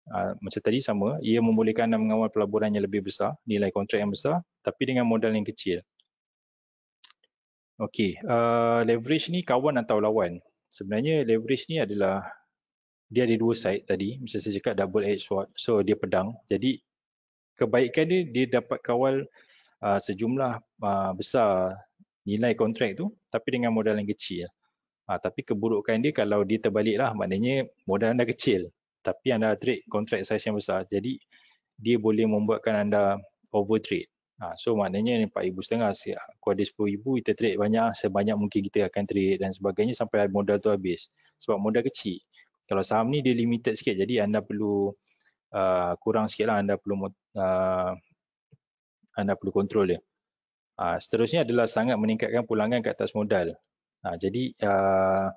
uh, macam tadi sama, ia membolehkan anda mengawal pelaburan yang lebih besar, nilai kontrak yang besar tapi dengan modal yang kecil. Okey, uh, leverage ni kawan atau lawan? sebenarnya leverage ni adalah dia ada dua side tadi macam saya cakap double edge sword so dia pedang jadi kebaikan dia dia dapat kawal uh, sejumlah uh, besar nilai kontrak tu tapi dengan modal yang kecil uh, tapi keburukan dia kalau dia terbaliklah maknanya modal anda kecil tapi anda trade kontrak size yang besar jadi dia boleh membuatkan anda over trade Ha, so maknanya ni 4000 setengah kuat dia 10000 kita trade banyak sebanyak mungkin kita akan trade dan sebagainya sampai modal tu habis sebab modal kecil kalau saham ni dia limited sikit jadi anda perlu uh, kurang sikit lah anda perlu uh, anda perlu kontrol dia uh, seterusnya adalah sangat meningkatkan pulangan ke atas modal uh, jadi uh,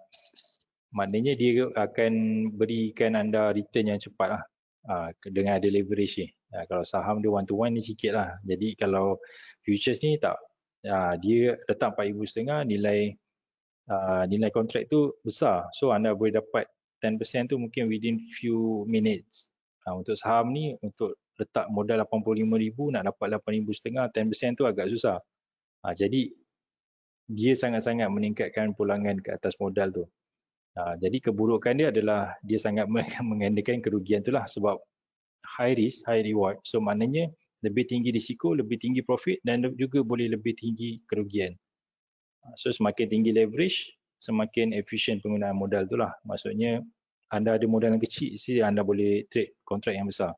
maknanya dia akan berikan anda return yang cepat lah dengan ada leverage ni Ya, kalau saham dia one to one ni sikit lah. Jadi kalau futures ni tak, ya, dia letak RM4,500 nilai Uh, nilai kontrak tu besar so anda boleh dapat 10% tu mungkin within few minutes uh, untuk saham ni untuk letak modal 85000 nak dapat 8000 setengah 10% tu agak susah uh, jadi dia sangat-sangat meningkatkan pulangan ke atas modal tu uh, jadi keburukan dia adalah dia sangat mengandakan kerugian tu lah sebab high risk, high reward. So maknanya lebih tinggi risiko, lebih tinggi profit dan juga boleh lebih tinggi kerugian. Ah, so semakin tinggi leverage, semakin efisien penggunaan modal tu lah. Maksudnya anda ada modal yang kecil, si anda boleh trade kontrak yang besar.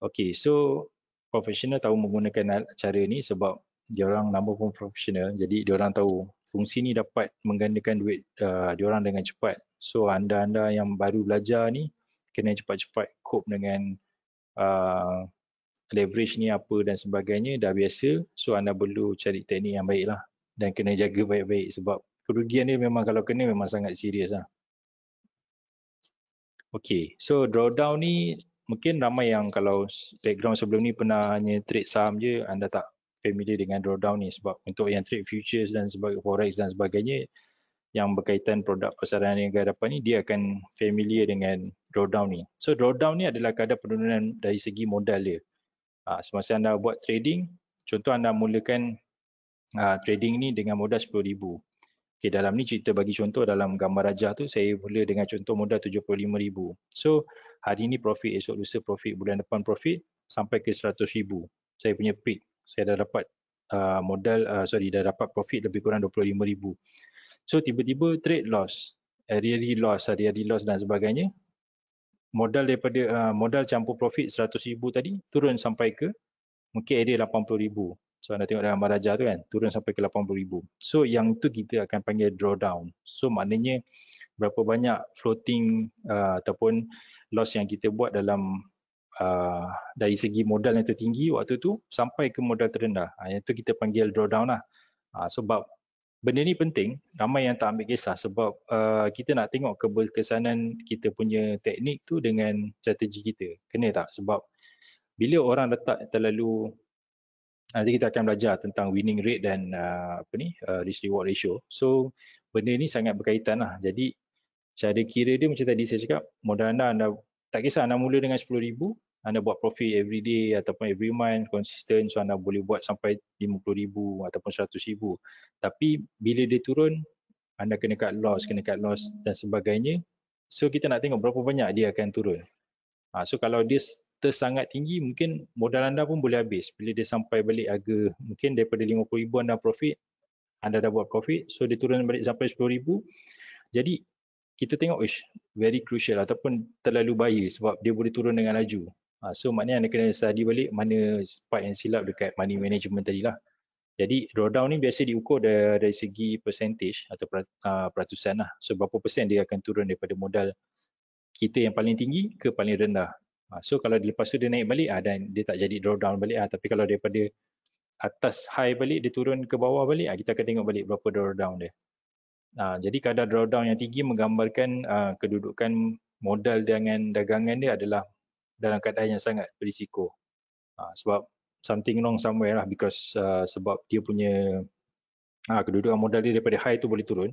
Okay, so profesional tahu menggunakan cara ni sebab dia orang nama pun profesional, jadi dia orang tahu fungsi ni dapat menggandakan duit uh, dia orang dengan cepat. So anda-anda yang baru belajar ni, kena cepat-cepat cope dengan uh, leverage ni apa dan sebagainya dah biasa so anda perlu cari teknik yang baik lah dan kena jaga baik-baik sebab kerugian ni memang kalau kena memang sangat serius lah Okay, so drawdown ni mungkin ramai yang kalau background sebelum ni pernah hanya trade saham je anda tak familiar dengan drawdown ni sebab untuk yang trade futures dan sebagainya forex dan sebagainya yang berkaitan produk pasaran niaga hadapan ni dia akan familiar dengan drawdown ni. So drawdown ni adalah kadar penurunan dari segi modal dia. Ha, semasa anda buat trading, contoh anda mulakan ha, trading ni dengan modal 10,000. Okay, dalam ni cerita bagi contoh dalam gambar rajah tu saya mula dengan contoh modal 75,000. So hari ni profit, esok lusa profit, bulan depan profit sampai ke 100,000. Saya punya peak, saya dah dapat uh, modal uh, sorry dah dapat profit lebih kurang 25,000. So tiba-tiba trade loss, hari-hari loss, hari-hari loss dan sebagainya. Modal daripada uh, modal campur profit 100,000 tadi turun sampai ke mungkin area 80,000. So anda tengok dalam maraja tu kan, turun sampai ke 80,000. So yang tu kita akan panggil drawdown. So maknanya berapa banyak floating uh, ataupun loss yang kita buat dalam Uh, dari segi modal yang tertinggi waktu tu sampai ke modal terendah. Uh, yang tu kita panggil drawdown lah. Uh, sebab benda ni penting ramai yang tak ambil kisah sebab uh, kita nak tengok keberkesanan kita punya teknik tu dengan strategi kita kena tak sebab bila orang letak terlalu nanti kita akan belajar tentang winning rate dan uh, apa ni uh, risk reward ratio so benda ni sangat berkaitan lah jadi cara kira dia macam tadi saya cakap modal anda anda tak kisah anda mula dengan 10000 anda buat profit every day ataupun every month consistent so anda boleh buat sampai 50000 ataupun 100000 tapi bila dia turun anda kena cut loss kena cut loss dan sebagainya so kita nak tengok berapa banyak dia akan turun ha, so kalau dia tersangat tinggi mungkin modal anda pun boleh habis bila dia sampai balik harga mungkin daripada 50000 anda profit anda dah buat profit so dia turun balik sampai 10000 jadi kita tengok ish very crucial ataupun terlalu bahaya sebab dia boleh turun dengan laju Uh, so maknanya anda kena study balik mana part yang silap dekat money management tadi lah. Jadi drawdown ni biasa diukur dari, dari segi percentage atau ha, peratusan lah. So berapa persen dia akan turun daripada modal kita yang paling tinggi ke paling rendah. Ha, so kalau lepas tu dia naik balik dan dia tak jadi drawdown balik tapi kalau daripada atas high balik dia turun ke bawah balik kita akan tengok balik berapa drawdown dia. Jadi kadar drawdown yang tinggi menggambarkan kedudukan modal dengan dagangan dia adalah dalam keadaan yang sangat berisiko. Ha, sebab something wrong somewhere lah because uh, sebab dia punya ha, kedudukan modal dia daripada high tu boleh turun.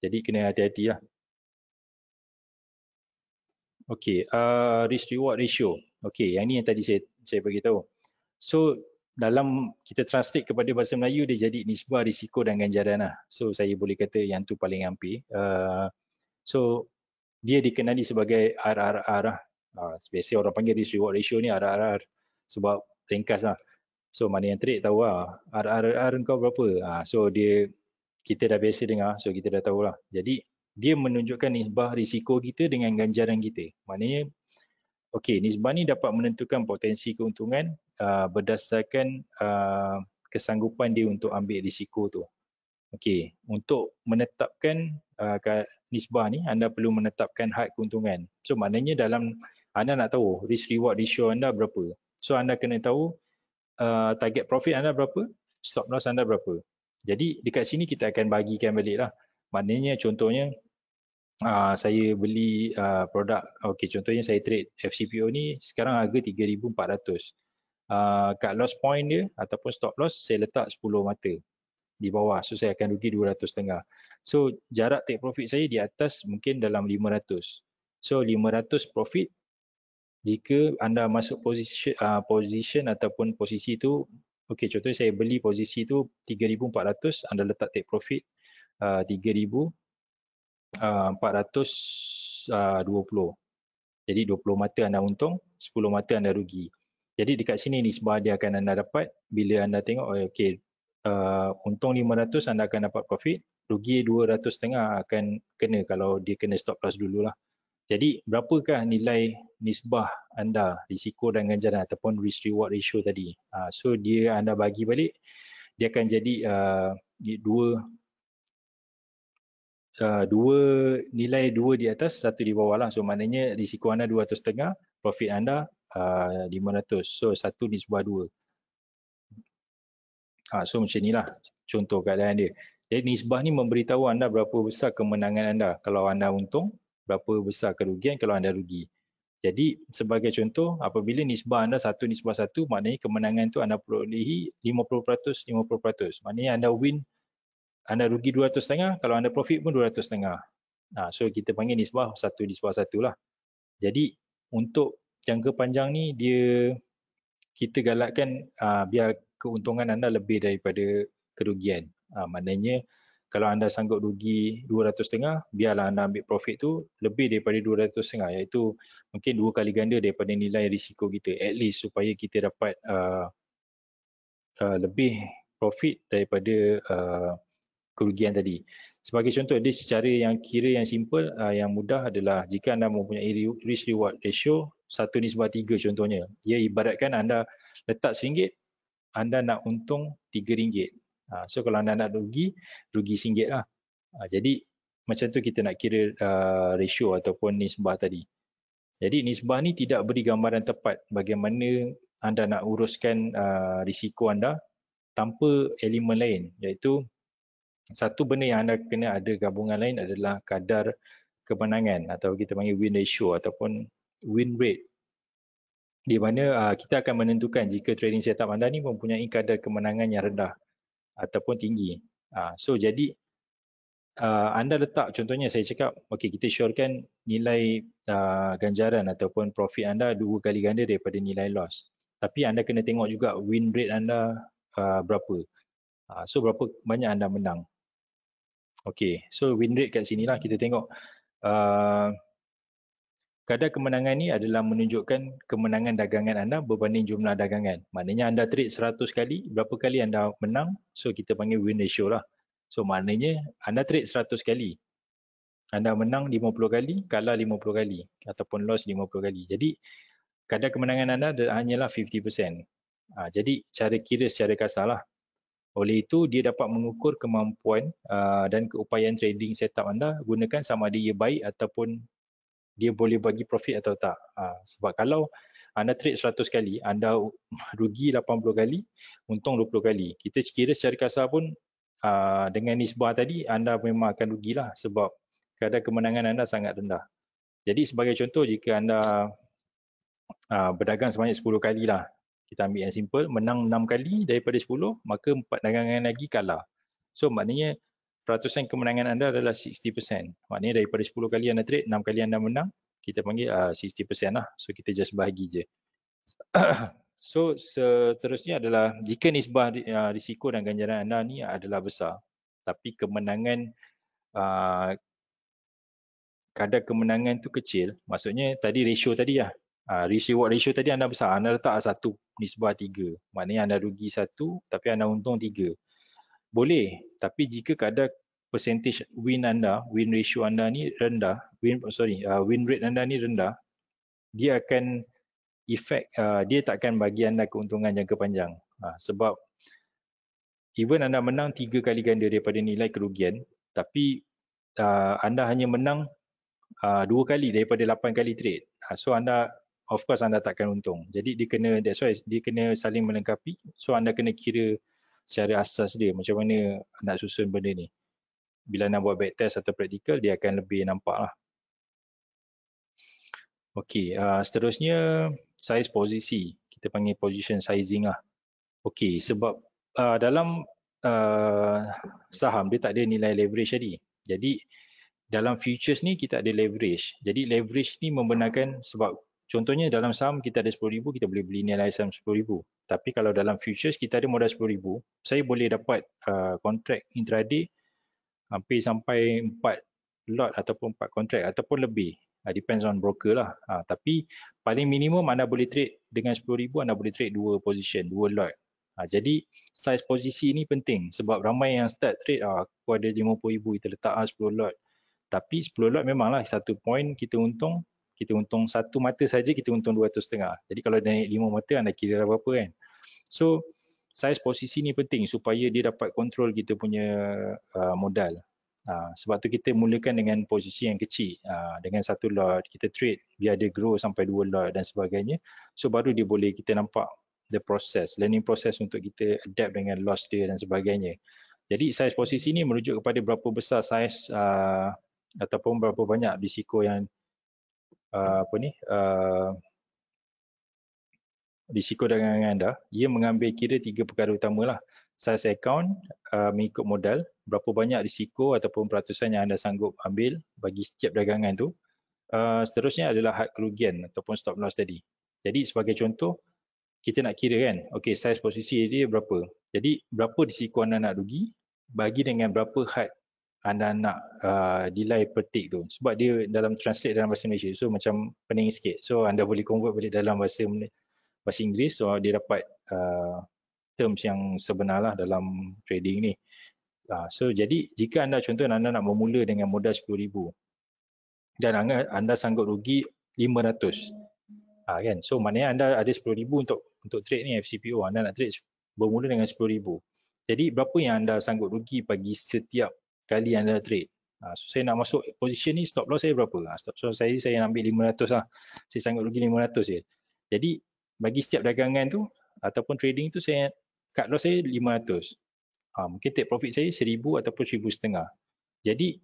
Jadi kena hati-hati lah. Okay, uh, ha, risk reward ratio. Okay, yang ni yang tadi saya saya bagi tahu. So dalam kita translate kepada bahasa Melayu dia jadi nisbah risiko dan ganjaran lah. So saya boleh kata yang tu paling hampir. Uh, ha, so dia dikenali sebagai RRR lah, uh, ah, biasanya orang panggil risk reward ratio ni RRR sebab ringkas lah so mana yang trade tahu lah RRR kau berapa uh, so dia kita dah biasa dengar so kita dah tahu lah. jadi dia menunjukkan nisbah risiko kita dengan ganjaran kita maknanya okey nisbah ni dapat menentukan potensi keuntungan uh, berdasarkan uh, kesanggupan dia untuk ambil risiko tu okey untuk menetapkan uh, nisbah ni anda perlu menetapkan had keuntungan so maknanya dalam anda nak tahu risk reward ratio anda berapa. So anda kena tahu uh, target profit anda berapa, stop loss anda berapa. Jadi dekat sini kita akan bagikan balik lah. Maknanya contohnya uh, saya beli uh, produk, okay, contohnya saya trade FCPO ni sekarang harga RM3,400. Uh, kat loss point dia ataupun stop loss saya letak 10 mata di bawah. So saya akan rugi 200 So jarak take profit saya di atas mungkin dalam 500. So 500 profit jika anda masuk posisi uh, ah, position ataupun posisi tu okey contohnya saya beli posisi tu 3400 anda letak take profit ah, ah, uh, 3420 jadi 20 mata anda untung 10 mata anda rugi jadi dekat sini nisbah dia akan anda dapat bila anda tengok eh, okey uh, untung 500 anda akan dapat profit rugi 200 setengah akan kena kalau dia kena stop loss dululah jadi berapakah nilai nisbah anda risiko dan ganjaran ataupun risk reward ratio tadi. Uh, so dia anda bagi balik dia akan jadi uh, dua uh, dua nilai dua di atas satu di bawah lah. So maknanya risiko anda dua atau setengah profit anda lima uh, ratus. So satu nisbah dua. Uh, so macam ni lah contoh keadaan dia. Jadi nisbah ni memberitahu anda berapa besar kemenangan anda kalau anda untung berapa besar kerugian kalau anda rugi. Jadi sebagai contoh apabila nisbah anda satu nisbah satu maknanya kemenangan tu anda perolehi 50% 50%. Maknanya anda win anda rugi setengah, kalau anda profit pun setengah. Ha, nah, so kita panggil nisbah satu nisbah satu lah. Jadi untuk jangka panjang ni dia kita galakkan uh, biar keuntungan anda lebih daripada kerugian. Uh, maknanya kalau anda sanggup rugi 200 setengah biarlah anda ambil profit tu lebih daripada 200 setengah iaitu mungkin dua kali ganda daripada nilai risiko kita at least supaya kita dapat uh, uh, lebih profit daripada uh, kerugian tadi sebagai contoh ini secara yang kira yang simple uh, yang mudah adalah jika anda mempunyai risk reward ratio satu nisbah tiga contohnya ia ibaratkan anda letak RM1 anda nak untung RM3 Ha, so kalau anda nak rugi, rugi singgit lah. Ha, jadi macam tu kita nak kira uh, ratio ataupun nisbah tadi. Jadi nisbah ni tidak beri gambaran tepat bagaimana anda nak uruskan uh, risiko anda tanpa elemen lain iaitu satu benda yang anda kena ada gabungan lain adalah kadar kemenangan atau kita panggil win ratio ataupun win rate di mana uh, kita akan menentukan jika trading setup anda ni mempunyai kadar kemenangan yang rendah ataupun tinggi. Ah, so jadi ah, anda letak contohnya saya cakap okay, kita syorkan nilai ah, ganjaran ataupun profit anda dua kali ganda daripada nilai loss. Tapi anda kena tengok juga win rate anda berapa. So berapa banyak anda menang. Okay, so win rate kat sini lah kita tengok. Uh, kadar kemenangan ini adalah menunjukkan kemenangan dagangan anda berbanding jumlah dagangan. Maknanya anda trade 100 kali, berapa kali anda menang? So kita panggil win ratio lah. So maknanya anda trade 100 kali. Anda menang 50 kali, kalah 50 kali ataupun loss 50 kali. Jadi kadar kemenangan anda adalah hanyalah 50%. Ha, jadi cara kira secara kasar lah. Oleh itu dia dapat mengukur kemampuan uh, dan keupayaan trading setup anda gunakan sama ada ia baik ataupun dia boleh bagi profit atau tak. Ha, sebab kalau anda trade 100 kali, anda rugi 80 kali, untung 20 kali. Kita kira secara kasar pun ha, dengan nisbah tadi anda memang akan rugilah sebab kadar kemenangan anda sangat rendah. Jadi sebagai contoh jika anda ha, berdagang sebanyak 10 kali lah, kita ambil yang simple, menang 6 kali daripada 10, maka 4 dagangan lagi kalah. So maknanya peratusan kemenangan anda adalah 60%. Maknanya daripada 10 kali anda trade, 6 kali anda menang, kita panggil uh, ah, 60% lah. So kita just bahagi je. so seterusnya adalah jika nisbah uh, risiko dan ganjaran anda ni adalah besar, tapi kemenangan uh, kadar kemenangan tu kecil, maksudnya tadi ratio tadi lah. Uh, risk reward ratio tadi anda besar, anda letak satu nisbah tiga. Maknanya anda rugi satu tapi anda untung tiga. Boleh, tapi jika kadar percentage win anda, win ratio anda ni rendah, win oh, sorry, uh, win rate anda ni rendah, dia akan efek uh, dia tak akan bagi anda keuntungan jangka panjang. Uh, sebab even anda menang tiga kali ganda daripada nilai kerugian, tapi uh, anda hanya menang uh, dua kali daripada lapan kali trade. Uh, so anda of course anda takkan untung. Jadi dia kena that's why dia kena saling melengkapi. So anda kena kira secara asas dia macam mana nak susun benda ni. Bila nak buat back test atau practical dia akan lebih nampak lah. Okey, uh, seterusnya size posisi. Kita panggil position sizing lah. Okey, sebab uh, dalam uh, saham dia tak ada nilai leverage tadi. Jadi dalam futures ni kita ada leverage. Jadi leverage ni membenarkan sebab Contohnya dalam saham kita ada 10,000 kita boleh beli nilai saham 10,000. Tapi kalau dalam futures kita ada modal 10,000, saya boleh dapat uh, kontrak intraday hampir sampai 4 lot ataupun 4 kontrak ataupun lebih. Uh, depends on broker lah. Uh, tapi paling minimum anda boleh trade dengan 10,000 anda boleh trade dua position, dua lot. Ha, jadi size posisi ni penting sebab ramai yang start trade ah, aku ada 50,000 kita letak ah, 10 lot tapi 10 lot memanglah satu point kita untung kita untung satu mata saja kita untung dua ratus setengah. Jadi kalau naik lima mata anda kira dah berapa kan. So size posisi ni penting supaya dia dapat kontrol kita punya uh, modal. Uh, sebab tu kita mulakan dengan posisi yang kecil uh, dengan satu lot kita trade biar dia grow sampai dua lot dan sebagainya. So baru dia boleh kita nampak the process, learning process untuk kita adapt dengan loss dia dan sebagainya. Jadi size posisi ni merujuk kepada berapa besar size uh, ataupun berapa banyak risiko yang Uh, apa ni uh, risiko dagangan anda ia mengambil kira tiga perkara utamalah size account uh, mengikut modal berapa banyak risiko ataupun peratusan yang anda sanggup ambil bagi setiap dagangan tu uh, seterusnya adalah had kerugian ataupun stop loss tadi jadi sebagai contoh kita nak kira kan okey size posisi dia berapa jadi berapa risiko anda nak rugi bagi dengan berapa had anda nak uh, delay petik tu sebab dia dalam translate dalam bahasa Malaysia so macam pening sikit so anda boleh convert balik dalam bahasa bahasa Inggeris so dia dapat uh, terms yang sebenar lah dalam trading ni uh, so jadi jika anda contoh anda nak bermula dengan modal 10,000 dan anda, anda sanggup rugi 500 uh, ah, kan so maknanya anda ada 10,000 untuk untuk trade ni FCPO anda nak trade bermula dengan 10,000 jadi berapa yang anda sanggup rugi bagi setiap kali anda trade. Ha, so saya nak masuk position ni stop loss saya berapa? Ha, stop loss saya saya nak ambil 500 lah. Saya sanggup rugi 500 je. Jadi bagi setiap dagangan tu ataupun trading tu saya cut loss saya 500. Ha, mungkin take profit saya 1000 ataupun 1000 setengah. Jadi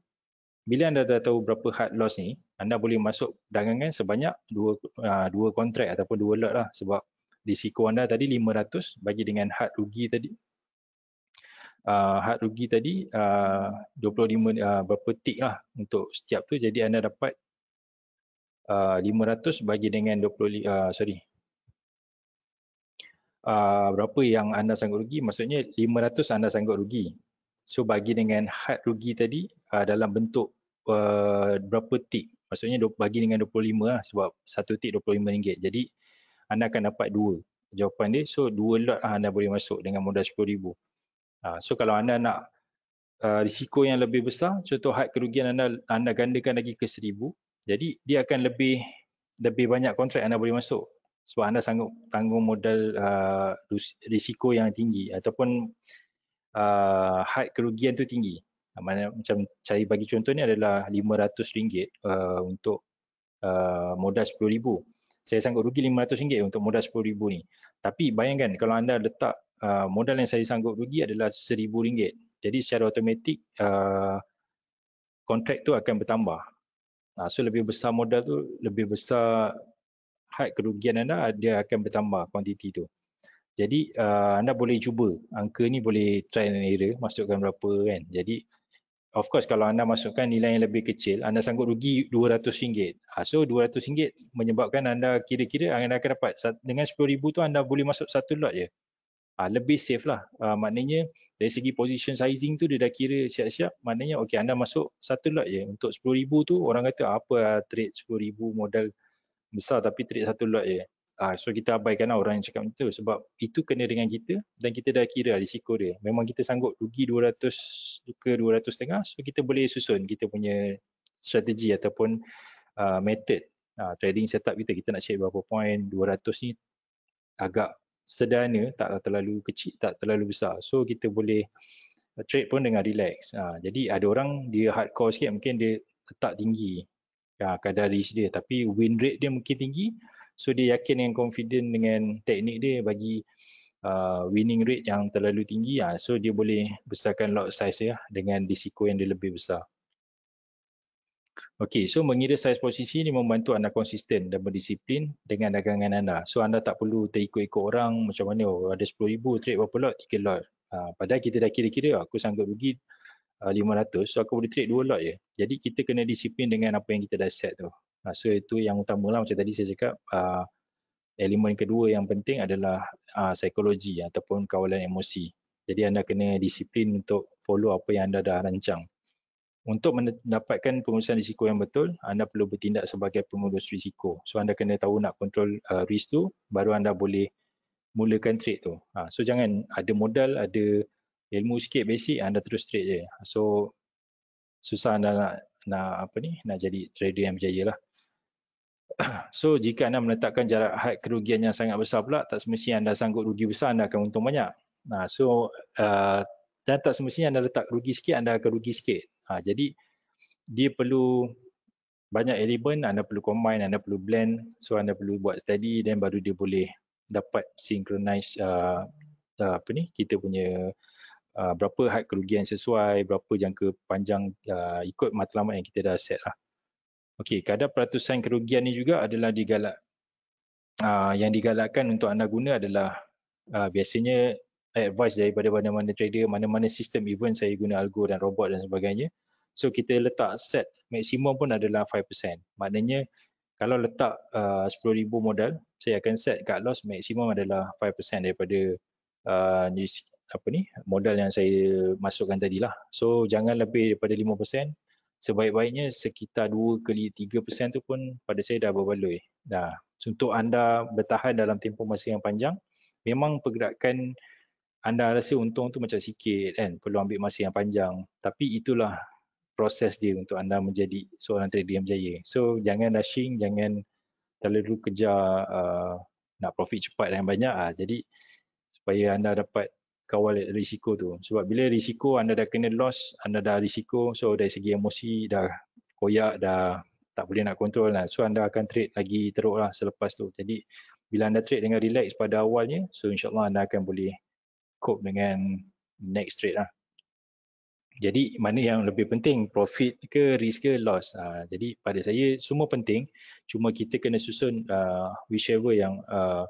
bila anda dah tahu berapa hard loss ni, anda boleh masuk dagangan sebanyak dua uh, dua kontrak ataupun dua lot lah sebab risiko anda tadi 500 bagi dengan hard rugi tadi uh, had rugi tadi uh, 25 uh, berapa tick lah untuk setiap tu jadi anda dapat uh, 500 bagi dengan 25 uh, sorry uh, berapa yang anda sanggup rugi maksudnya 500 anda sanggup rugi so bagi dengan had rugi tadi uh, dalam bentuk uh, berapa tick maksudnya bagi dengan 25 lah sebab satu tick 25 ringgit. jadi anda akan dapat dua jawapan dia so dua lot lah anda boleh masuk dengan modal 10000 Ah, so kalau anda nak ah, risiko yang lebih besar, contoh had kerugian anda anda gandakan lagi ke seribu, jadi dia akan lebih lebih banyak kontrak anda boleh masuk sebab anda sanggup tanggung modal ah, risiko yang tinggi ataupun had kerugian tu tinggi. Mana macam saya bagi contoh ni adalah RM500 untuk modal RM10,000 saya sanggup rugi RM500 untuk modal RM10,000 ni. Tapi bayangkan kalau anda letak uh, modal yang saya sanggup rugi adalah seribu ringgit. Jadi secara automatik uh, kontrak tu akan bertambah. Uh, so lebih besar modal tu, lebih besar had kerugian anda, dia akan bertambah kuantiti tu. Jadi uh, anda boleh cuba, angka ni boleh try and error, masukkan berapa kan. Jadi of course kalau anda masukkan nilai yang lebih kecil, anda sanggup rugi RM200. Uh, so RM200 menyebabkan anda kira-kira anda akan dapat, dengan RM10,000 tu anda boleh masuk satu lot je uh, lebih safe lah. Uh, maknanya dari segi position sizing tu dia dah kira siap-siap. Maknanya okay anda masuk satu lot je. Untuk 10,000 tu orang kata apa lah trade 10,000 modal besar tapi trade satu lot je. Uh, so kita abaikan lah orang yang cakap itu sebab itu kena dengan kita dan kita dah kira lah risiko dia. Memang kita sanggup rugi 200 ke 200 setengah so kita boleh susun kita punya strategi ataupun uh, method uh, trading setup kita. Kita nak check berapa point 200 ni agak sederhana, tak terlalu kecil, tak terlalu besar. So kita boleh uh, trade pun dengan relax. Ha, jadi ada orang dia hardcore sikit mungkin dia letak tinggi ha, kadar risk dia tapi win rate dia mungkin tinggi so dia yakin dengan confident dengan teknik dia bagi uh, winning rate yang terlalu tinggi ha, so dia boleh besarkan lot size dia ya, dengan risiko yang dia lebih besar. Okey, so mengira saiz posisi ni membantu anda konsisten dan berdisiplin dengan dagangan anda. So anda tak perlu terikut-ikut orang macam mana oh, ada 10,000 trade berapa lot? 3 lot. Ha, padahal kita dah kira-kira aku sanggup rugi 500 ah, so aku boleh trade 2 lot je. Jadi kita kena disiplin dengan apa yang kita dah set tu. Ha, so itu yang utama lah macam tadi saya cakap uh, elemen kedua yang penting adalah uh, psikologi ataupun kawalan emosi. Jadi anda kena disiplin untuk follow apa yang anda dah rancang. Untuk mendapatkan pengurusan risiko yang betul, anda perlu bertindak sebagai pengurus risiko. So anda kena tahu nak kontrol uh, risk tu, baru anda boleh mulakan trade tu. Ha, so jangan ada modal, ada ilmu sikit basic, anda terus trade je. So susah anda nak, nak apa ni, nak jadi trader yang berjaya lah. So jika anda meletakkan jarak had kerugian yang sangat besar pula, tak semestinya anda sanggup rugi besar, anda akan untung banyak. Nah, ha, so uh, dan tak semestinya anda letak rugi sikit, anda akan rugi sikit. Ha, jadi dia perlu banyak elemen, anda perlu combine, anda perlu blend, so anda perlu buat study dan baru dia boleh dapat synchronize uh, uh, apa ni kita punya uh, berapa had kerugian sesuai, berapa jangka panjang uh, ikut matlamat yang kita dah set lah. Okey, kadar peratusan kerugian ni juga adalah digalak uh, yang digalakkan untuk anda guna adalah uh, biasanya Eh, advice daripada mana-mana trader, mana-mana sistem even saya guna algo dan robot dan sebagainya. So kita letak set maksimum pun adalah 5%. Maknanya kalau letak uh, 10,000 modal, saya akan set cut loss maksimum adalah 5% daripada uh, apa ni modal yang saya masukkan tadi lah. So jangan lebih daripada 5%. Sebaik-baiknya sekitar 2 ke 3% tu pun pada saya dah berbaloi. Nah, untuk anda bertahan dalam tempoh masa yang panjang, memang pergerakan anda rasa untung tu macam sikit kan perlu ambil masa yang panjang tapi itulah proses dia untuk anda menjadi seorang trader yang berjaya so jangan rushing jangan terlalu kejar uh, nak profit cepat dan banyak lah. jadi supaya anda dapat kawal risiko tu sebab bila risiko anda dah kena loss anda dah risiko so dari segi emosi dah koyak dah tak boleh nak kontrol lah so anda akan trade lagi teruk lah selepas tu jadi bila anda trade dengan relax pada awalnya so insyaAllah anda akan boleh cope dengan next trade lah. Jadi mana yang lebih penting profit ke risk ke loss. Ha, jadi pada saya semua penting cuma kita kena susun uh, whichever yang uh,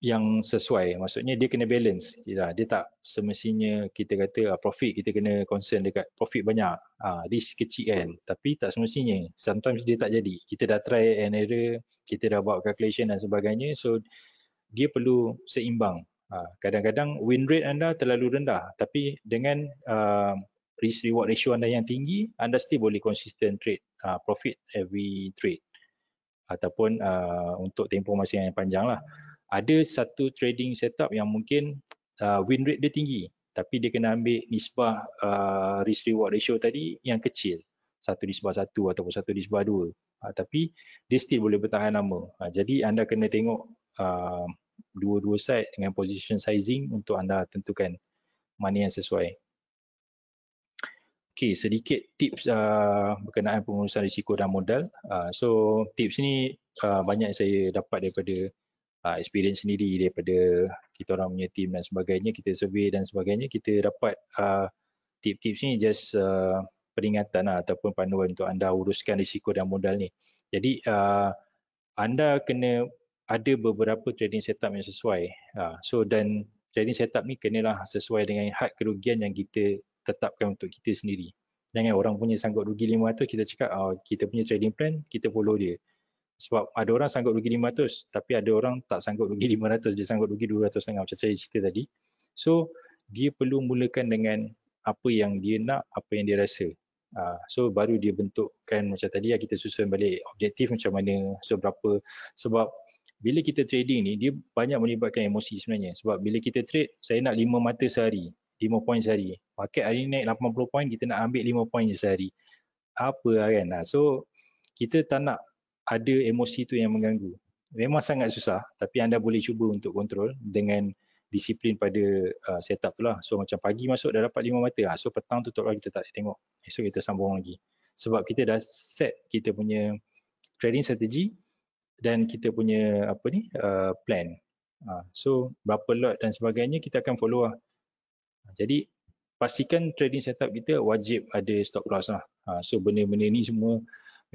yang sesuai. Maksudnya dia kena balance. Dia, dia tak semestinya kita kata uh, profit kita kena concern dekat profit banyak. Uh, risk kecil kan. Tapi tak semestinya. Sometimes dia tak jadi. Kita dah try and error. Kita dah buat calculation dan sebagainya. So dia perlu seimbang. Ha, kadang-kadang win rate anda terlalu rendah tapi dengan uh, risk reward ratio anda yang tinggi anda still boleh consistent trade uh, profit every trade ataupun uh, untuk tempoh masa yang panjang lah ada satu trading setup yang mungkin uh, win rate dia tinggi tapi dia kena ambil nisbah uh, risk reward ratio tadi yang kecil satu nisbah satu ataupun satu nisbah dua uh, tapi dia still boleh bertahan lama uh, jadi anda kena tengok uh, dua-dua side dengan position sizing untuk anda tentukan mana yang sesuai. Okay, sedikit tips uh, berkenaan pengurusan risiko dan modal. Uh, so, tips ni uh, banyak saya dapat daripada uh, experience sendiri daripada kita orang punya team dan sebagainya, kita survey dan sebagainya, kita dapat uh, tips-tips ni just uh, peringatan lah, ataupun panduan untuk anda uruskan risiko dan modal ni. Jadi, uh, anda kena ada beberapa trading setup yang sesuai. Ha, so dan trading setup ni kenalah sesuai dengan had kerugian yang kita tetapkan untuk kita sendiri. Jangan orang punya sanggup rugi 500 kita cakap oh, kita punya trading plan kita follow dia. Sebab ada orang sanggup rugi 500 tapi ada orang tak sanggup rugi 500 dia sanggup rugi 200.5 macam saya cerita tadi. So dia perlu mulakan dengan apa yang dia nak, apa yang dia rasa. Ha, so baru dia bentukkan macam tadi kita susun balik objektif macam mana, so berapa. Sebab bila kita trading ni dia banyak melibatkan emosi sebenarnya sebab bila kita trade saya nak lima mata sehari lima point sehari market hari ni naik 80 point kita nak ambil lima point sehari apa lah kan ha, so kita tak nak ada emosi tu yang mengganggu memang sangat susah tapi anda boleh cuba untuk kontrol dengan disiplin pada uh, setup tu lah. So macam pagi masuk dah dapat lima mata. Ha. So petang tutup lagi kita tak tengok. Esok kita sambung lagi. Sebab kita dah set kita punya trading strategy dan kita punya apa ni uh, plan. Uh, so berapa lot dan sebagainya kita akan follow lah. Uh, jadi pastikan trading setup kita wajib ada stop loss lah. Uh, so benda-benda ni semua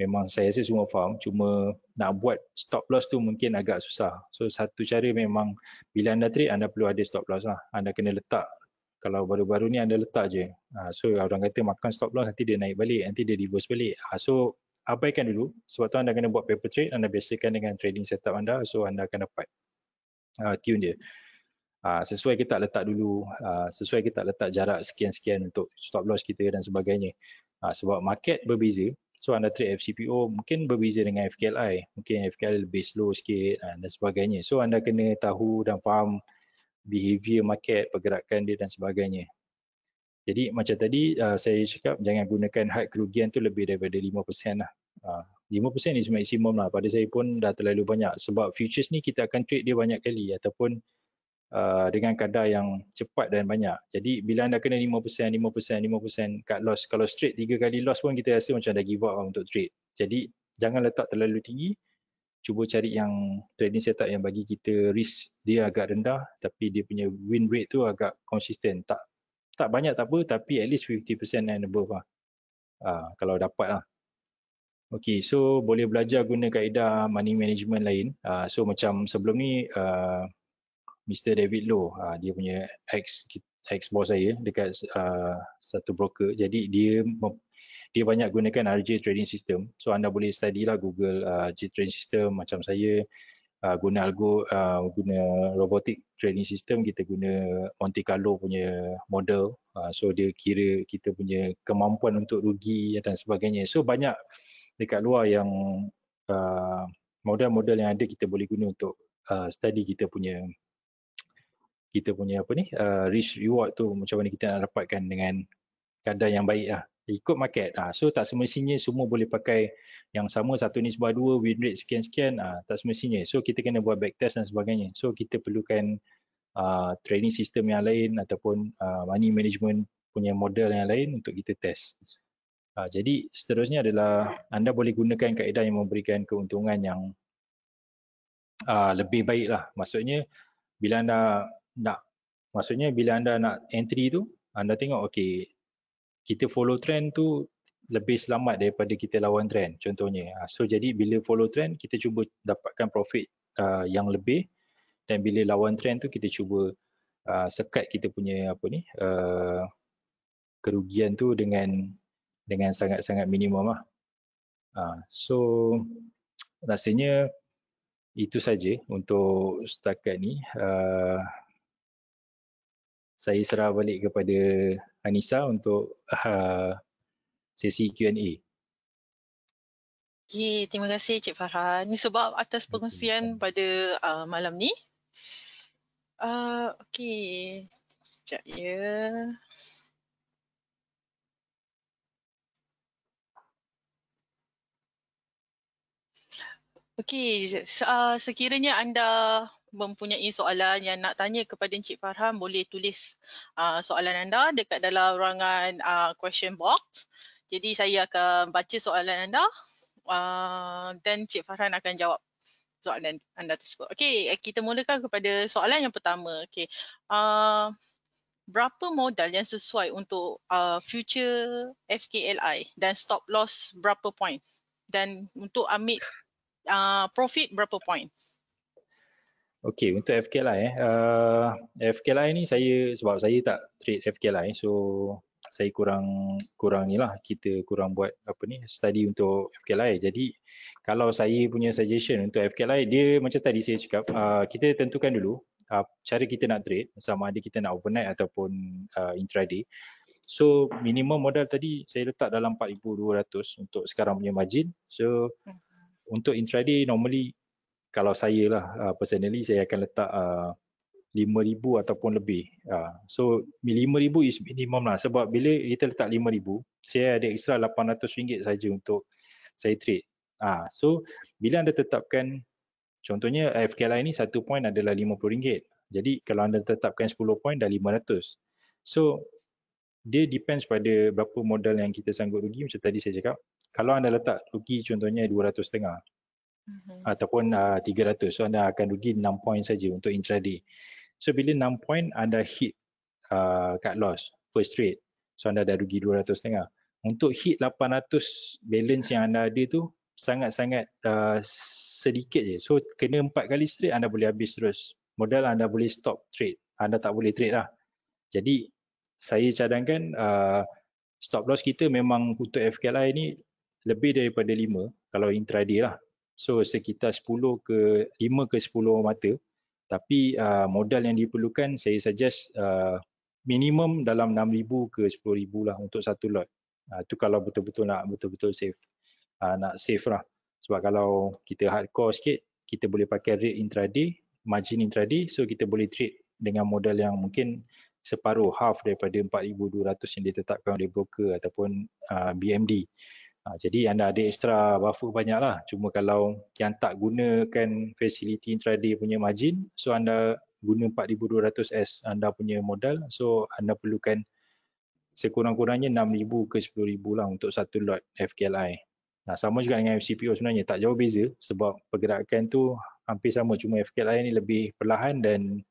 memang saya rasa semua faham cuma nak buat stop loss tu mungkin agak susah. So satu cara memang bila anda trade anda perlu ada stop loss lah. Anda kena letak kalau baru-baru ni anda letak je. Uh, so orang kata makan stop loss nanti dia naik balik nanti dia reverse balik. Uh, so abaikan dulu sebab tu anda kena buat paper trade anda biasakan dengan trading setup anda so anda akan dapat uh, tune dia uh, sesuai kita letak dulu uh, sesuai kita letak jarak sekian-sekian untuk stop loss kita dan sebagainya uh, sebab market berbeza so anda trade FCPO mungkin berbeza dengan FKLI mungkin FKLI lebih slow sikit uh, dan sebagainya so anda kena tahu dan faham behavior market pergerakan dia dan sebagainya jadi macam tadi uh, saya cakap jangan gunakan had kerugian tu lebih daripada 5% lah. Uh, 5% ni maksimum lah. Pada saya pun dah terlalu banyak sebab futures ni kita akan trade dia banyak kali ataupun uh, dengan kadar yang cepat dan banyak. Jadi bila anda kena 5%, 5%, 5% cut loss. Kalau straight 3 kali loss pun kita rasa macam dah give up lah untuk trade. Jadi jangan letak terlalu tinggi. Cuba cari yang trading setup yang bagi kita risk dia agak rendah tapi dia punya win rate tu agak konsisten. Tak tak banyak tak apa tapi at least 50% and above lah. Ha, kalau dapat lah. Okay, so boleh belajar guna kaedah money management lain. Ha, so macam sebelum ni uh, ah, Mr. David Low, ha, dia punya ex ex boss saya dekat uh, satu broker. Jadi dia dia banyak gunakan RJ trading system. So anda boleh study lah Google uh, RJ trading system macam saya uh, guna algo uh, guna robotic training system kita guna Monte Carlo punya model uh, so dia kira kita punya kemampuan untuk rugi dan sebagainya so banyak dekat luar yang uh, model-model yang ada kita boleh guna untuk uh, study kita punya kita punya apa ni uh, risk reward tu macam mana kita nak dapatkan dengan kadar yang baik lah ikut market. Ha, so tak semestinya semua boleh pakai yang sama satu nisbah dua win rate sekian-sekian ha, tak semestinya. So kita kena buat backtest dan sebagainya. So kita perlukan uh, training system yang lain ataupun uh, money management punya model yang lain untuk kita test. Ha, jadi seterusnya adalah anda boleh gunakan kaedah yang memberikan keuntungan yang uh, lebih baik lah. Maksudnya bila anda nak Maksudnya bila anda nak entry tu, anda tengok okay, kita follow trend tu lebih selamat daripada kita lawan trend contohnya ah, so jadi bila follow trend kita cuba dapatkan profit uh, yang lebih dan bila lawan trend tu kita cuba uh, sekat kita punya apa ni uh, kerugian tu dengan dengan sangat-sangat minimum lah uh, so rasanya itu saja untuk setakat ni uh, saya serah balik kepada Anissa untuk uh, sesi Q&A. Okay, terima kasih Cik Farhan. Ini sebab atas pengusian pada uh, malam ni. Uh, okay, sekejap ya. Okey, uh, sekiranya anda mempunyai soalan yang nak tanya kepada Encik Farhan boleh tulis uh, soalan anda dekat dalam ruangan uh, question box. Jadi saya akan baca soalan anda uh, dan Encik Farhan akan jawab soalan anda tersebut. Okey, eh, kita mulakan kepada soalan yang pertama. Okey. Uh, berapa modal yang sesuai untuk uh, future FKLI dan stop loss berapa point? Dan untuk ambil uh, profit berapa point? Okay, untuk FKLI eh. Uh, FKLI ni saya sebab saya tak trade FKLI so saya kurang kurang ni lah kita kurang buat apa ni study untuk FKLI jadi kalau saya punya suggestion untuk FKLI dia macam tadi saya cakap uh, kita tentukan dulu uh, cara kita nak trade sama ada kita nak overnight ataupun uh, intraday so minimum modal tadi saya letak dalam 4200 untuk sekarang punya margin so hmm. untuk intraday normally kalau saya lah uh, personally saya akan letak uh, 5000 ataupun lebih uh, so 5000 is minimum lah sebab bila kita letak 5000 saya ada extra 800 ringgit saja untuk saya trade uh, so bila anda tetapkan contohnya FKL ini satu point adalah 50 ringgit jadi kalau anda tetapkan 10 point dah 500 so dia depends pada berapa modal yang kita sanggup rugi macam tadi saya cakap kalau anda letak rugi contohnya 200 setengah mm-hmm. ataupun uh, ah, 300 so anda akan rugi 6 point saja untuk intraday so bila 6 point anda hit uh, ah, cut loss first trade so anda dah rugi 200 setengah untuk hit 800 balance yang anda ada tu sangat-sangat uh, sedikit je so kena 4 kali straight anda boleh habis terus modal anda boleh stop trade anda tak boleh trade lah jadi saya cadangkan uh, stop loss kita memang untuk FKLI ni lebih daripada 5 kalau intraday lah So sekitar 10 ke 5 ke 10 mata. Tapi uh, modal yang diperlukan saya suggest uh, minimum dalam 6000 ke 10000 lah untuk satu lot. Itu ah, uh, kalau betul-betul nak betul-betul safe, uh, nak safe lah. Sebab kalau kita hardcore sikit, kita boleh pakai rate intraday, margin intraday. So kita boleh trade dengan modal yang mungkin separuh half daripada 4200 yang ditetapkan oleh broker ataupun uh, BMD. Ha, jadi anda ada extra buffer banyaklah. Cuma kalau yang tak gunakan facility intraday punya margin, so anda guna 4200 S anda punya modal, so anda perlukan sekurang-kurangnya 6000 ke 10000 lah untuk satu lot FKLI. Nah, sama juga dengan FCPO sebenarnya tak jauh beza sebab pergerakan tu hampir sama cuma FKLI ni lebih perlahan dan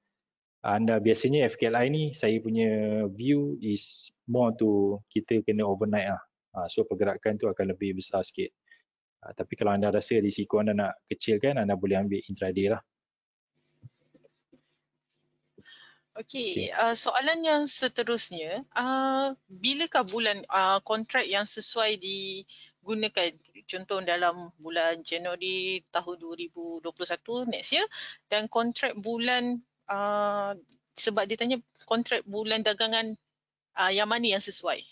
ah, anda biasanya FKLI ni saya punya view is more to kita kena overnight lah. Ah, so pergerakan tu akan lebih besar sikit. Ah, tapi kalau anda rasa risiko anda nak kecilkan, anda boleh ambil intraday lah. Okey, okay. uh, ah, soalan yang seterusnya, uh, bilakah bulan uh, kontrak yang sesuai digunakan contoh dalam bulan Januari tahun 2021 next year dan kontrak bulan uh, sebab dia tanya kontrak bulan dagangan uh, yang mana yang sesuai?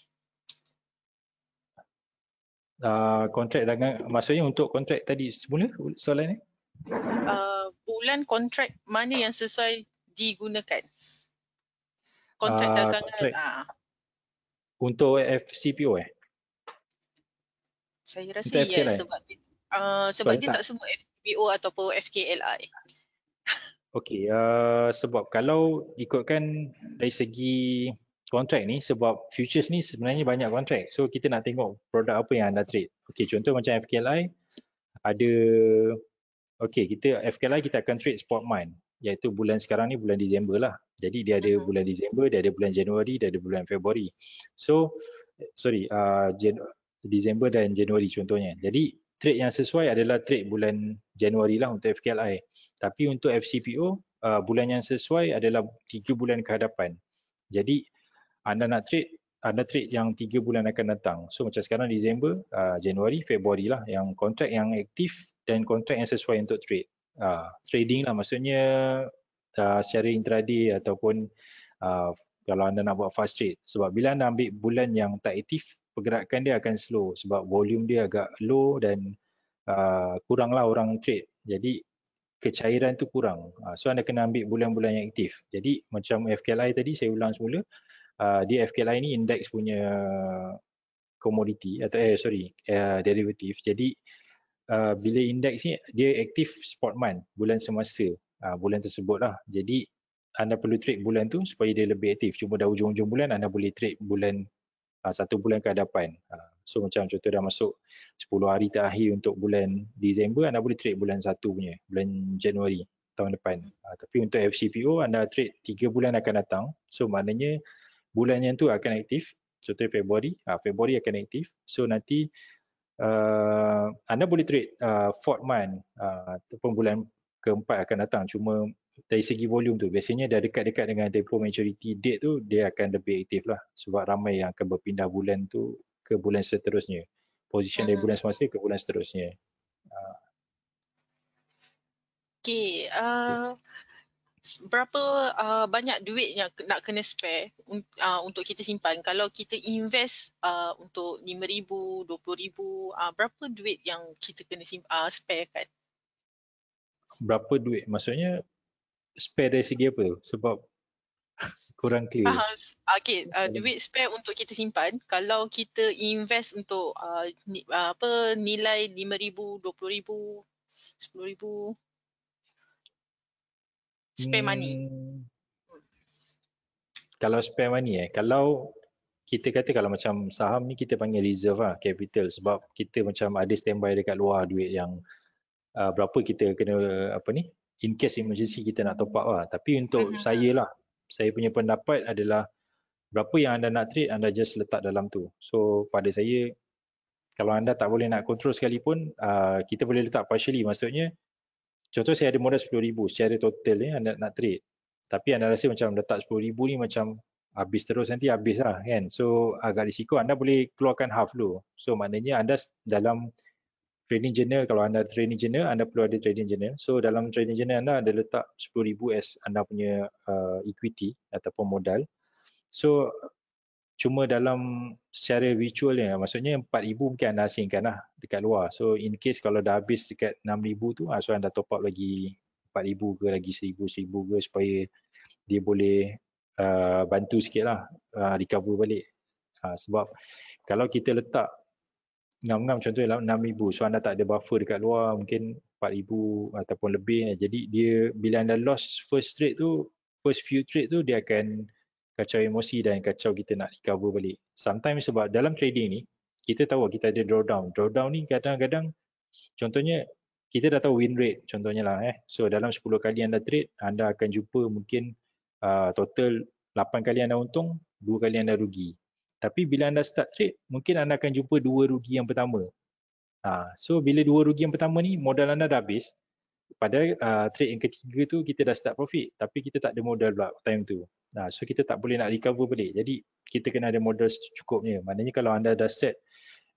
Ah, kontrak dengan maksudnya untuk kontrak tadi semula soalan ni? Uh, bulan kontrak mana yang sesuai digunakan? Kontrak uh, dagangan. Uh. Untuk FCPO eh? Saya rasa ya sebab, uh, sebab dia tak. tak sebut FCPO atau FKLI. Eh. Okey, uh, sebab kalau ikutkan dari segi kontrak ni sebab futures ni sebenarnya banyak kontrak. So kita nak tengok produk apa yang anda trade. Okey contoh macam FKLI ada okey kita FKLI kita akan trade spot month iaitu bulan sekarang ni bulan Disember lah. Jadi dia ada mhm. bulan Disember, dia ada bulan Januari, dia ada bulan Februari. So sorry uh, Disember dan Januari contohnya. Jadi trade yang sesuai adalah trade bulan Januari lah untuk FKLI. Tapi untuk FCPO uh, bulan yang sesuai adalah 3 bulan ke hadapan. Jadi anda nak trade anda trade yang 3 bulan akan datang. So macam sekarang Disember, uh, Januari, Februari lah yang kontrak yang aktif dan kontrak yang sesuai untuk trade. Uh, trading lah maksudnya uh, secara intraday ataupun uh, kalau anda nak buat fast trade. Sebab bila anda ambil bulan yang tak aktif, pergerakan dia akan slow sebab volume dia agak low dan uh, kuranglah orang trade. Jadi kecairan tu kurang. Uh, so anda kena ambil bulan-bulan yang aktif. Jadi macam FKLI tadi saya ulang semula, Uh, Di line ni index punya commodity atau eh sorry uh, derivative jadi uh, bila index ni dia aktif spot month bulan semasa uh, bulan tersebut lah jadi anda perlu trade bulan tu supaya dia lebih aktif cuma dah hujung-hujung bulan anda boleh trade bulan uh, satu bulan ke hadapan uh, so macam contoh dah masuk 10 hari terakhir untuk bulan Disember anda boleh trade bulan satu punya bulan Januari tahun depan uh, tapi untuk FCPO anda trade 3 bulan akan datang so maknanya bulan yang tu akan aktif contohnya Februari uh, Februari akan aktif so nanti uh, anda boleh trade uh, fourth month uh, ataupun bulan keempat akan datang cuma dari segi volume tu biasanya dah dekat-dekat dengan tempo maturity date tu dia akan lebih aktif lah sebab ramai yang akan berpindah bulan tu ke bulan seterusnya position dari hmm. bulan semasa ke bulan seterusnya ah. uh. Okay, uh, berapa uh, banyak duit yang nak kena spare uh, untuk kita simpan kalau kita invest uh, untuk 5000 20000 uh, berapa duit yang kita kena simpan uh, spare kan berapa duit maksudnya spare dari segi apa sebab kurang clear uh, okay uh, duit spare untuk kita simpan kalau kita invest untuk uh, ni, uh, apa nilai 5000 20000 10000 spare hmm. money. Kalau spare money eh, kalau kita kata kalau macam saham ni kita panggil reserve lah, capital sebab kita macam ada standby dekat luar duit yang uh, berapa kita kena apa ni in case emergency kita nak top up lah. Tapi untuk uh-huh. saya mhm. lah, saya punya pendapat adalah berapa yang anda nak trade anda just letak dalam tu. So pada saya kalau anda tak boleh nak control sekalipun uh, kita boleh letak partially maksudnya Contoh saya ada modal 10,000 secara total eh, ni anda nak trade. Tapi anda rasa macam letak 10,000 ni macam habis terus nanti habis lah kan. So agak risiko anda boleh keluarkan half dulu. So maknanya anda dalam trading journal kalau anda trading journal anda perlu ada trading journal. So dalam trading journal anda ada letak 10,000 as anda punya uh, equity ataupun modal. So cuma dalam secara virtual ya maksudnya 4000 mungkin anda asingkan lah dekat luar so in case kalau dah habis dekat 6000 tu ha, so anda top up lagi 4000 ke lagi 1000 1000 ke supaya dia boleh uh, bantu sikit lah uh, recover balik uh, sebab kalau kita letak ngam-ngam contohnya 6000 so anda tak ada buffer dekat luar mungkin 4000 ataupun lebih jadi dia bila anda lost first trade tu first few trade tu dia akan kacau emosi dan kacau kita nak recover balik. Sometimes sebab dalam trading ni, kita tahu kita ada drawdown. Drawdown ni kadang-kadang, contohnya kita dah tahu win rate contohnya lah eh. So dalam 10 kali anda trade, anda akan jumpa mungkin uh, total 8 kali anda untung, 2 kali anda rugi. Tapi bila anda start trade, mungkin anda akan jumpa 2 rugi yang pertama. Ha, so bila 2 rugi yang pertama ni, modal anda dah habis. Pada uh, ah, trade yang ketiga tu kita dah start profit tapi kita tak ada modal pula time tu. Nah, ha, so kita tak boleh nak recover balik. Jadi kita kena ada modal secukupnya. Maknanya kalau anda dah set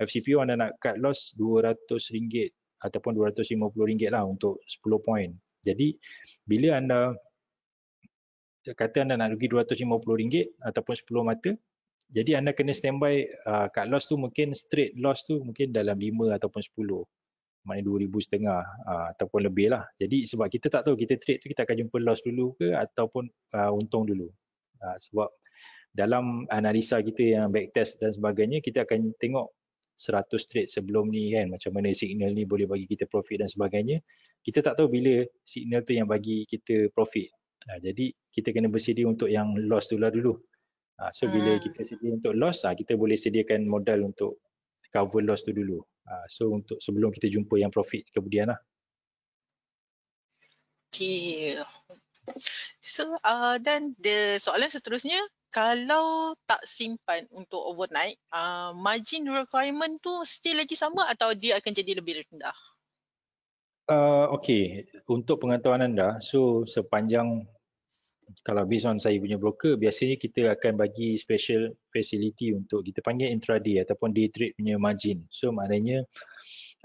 FCPO anda nak cut loss RM200 ataupun RM250 lah untuk 10 point. Jadi bila anda kata anda nak rugi RM250 ataupun 10 mata, jadi anda kena standby uh, cut loss tu mungkin straight loss tu mungkin dalam 5 ataupun 10 maknanya 2000 setengah ha, ataupun lebih lah. Jadi sebab kita tak tahu kita trade tu kita akan jumpa loss dulu ke ataupun uh, untung dulu. Uh, sebab dalam analisa kita yang backtest dan sebagainya kita akan tengok 100 trade sebelum ni kan macam mana signal ni boleh bagi kita profit dan sebagainya. Kita tak tahu bila signal tu yang bagi kita profit. Uh, jadi kita kena bersedia untuk yang loss tu lah dulu. Uh, so bila hmm. kita sedia untuk loss, uh, kita boleh sediakan modal untuk cover loss tu dulu. Ah, so untuk sebelum kita jumpa yang profit kemudian lah. Okay. So ah, dan uh, the soalan seterusnya, kalau tak simpan untuk overnight, uh, margin requirement tu still lagi sama atau dia akan jadi lebih rendah? Uh, okay, untuk pengetahuan anda, so sepanjang kalau based on saya punya broker biasanya kita akan bagi special facility untuk kita panggil intraday ataupun day trade punya margin so maknanya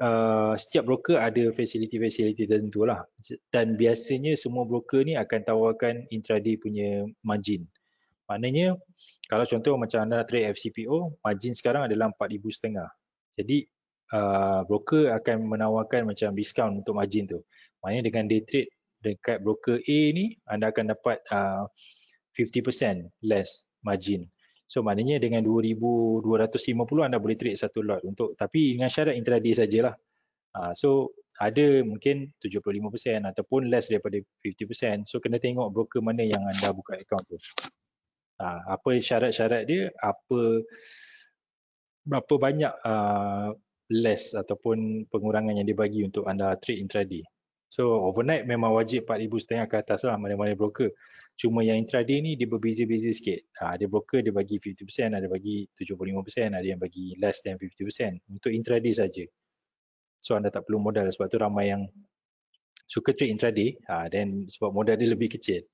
uh, setiap broker ada facility-facility tertentu lah dan biasanya semua broker ni akan tawarkan intraday punya margin maknanya kalau contoh macam anda nak trade FCPO margin sekarang adalah RM4,500 jadi uh, broker akan menawarkan macam discount untuk margin tu maknanya dengan day trade dekat broker A ni anda akan dapat uh, 50% less margin. So maknanya dengan 2250 anda boleh trade satu lot untuk tapi dengan syarat intraday sajalah. Uh, so ada mungkin 75% ataupun less daripada 50%. So kena tengok broker mana yang anda buka account tu. Ha, apa syarat-syarat dia, apa berapa banyak uh, less ataupun pengurangan yang dia bagi untuk anda trade intraday. So overnight memang wajib 4,000 setengah ke atas lah mana-mana broker. Cuma yang intraday ni dia berbeza-beza sikit. Ha, ada broker dia bagi 50%, ada bagi 75%, ada yang bagi less than 50% untuk intraday saja. So anda tak perlu modal sebab tu ramai yang suka trade intraday ha, then sebab modal dia lebih kecil.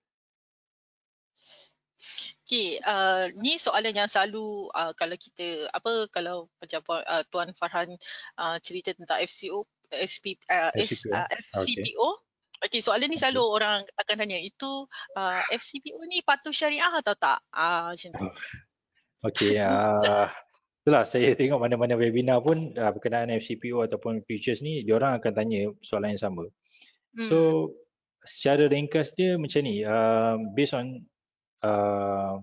Okay, uh, ni soalan yang selalu uh, kalau kita apa kalau macam uh, Tuan Farhan uh, cerita tentang FCO SP, uh, SCPO. Eh? Uh, FCPO. Okay. okay, soalan ni selalu orang akan tanya, itu uh, FCPO ni patuh syariah atau tak? Ah, uh, macam tu. Oh. Okay, uh, itulah saya tengok mana-mana webinar pun uh, berkenaan FCPO ataupun futures ni, dia orang akan tanya soalan yang sama. Hmm. So, secara ringkas dia macam ni, uh, based on uh,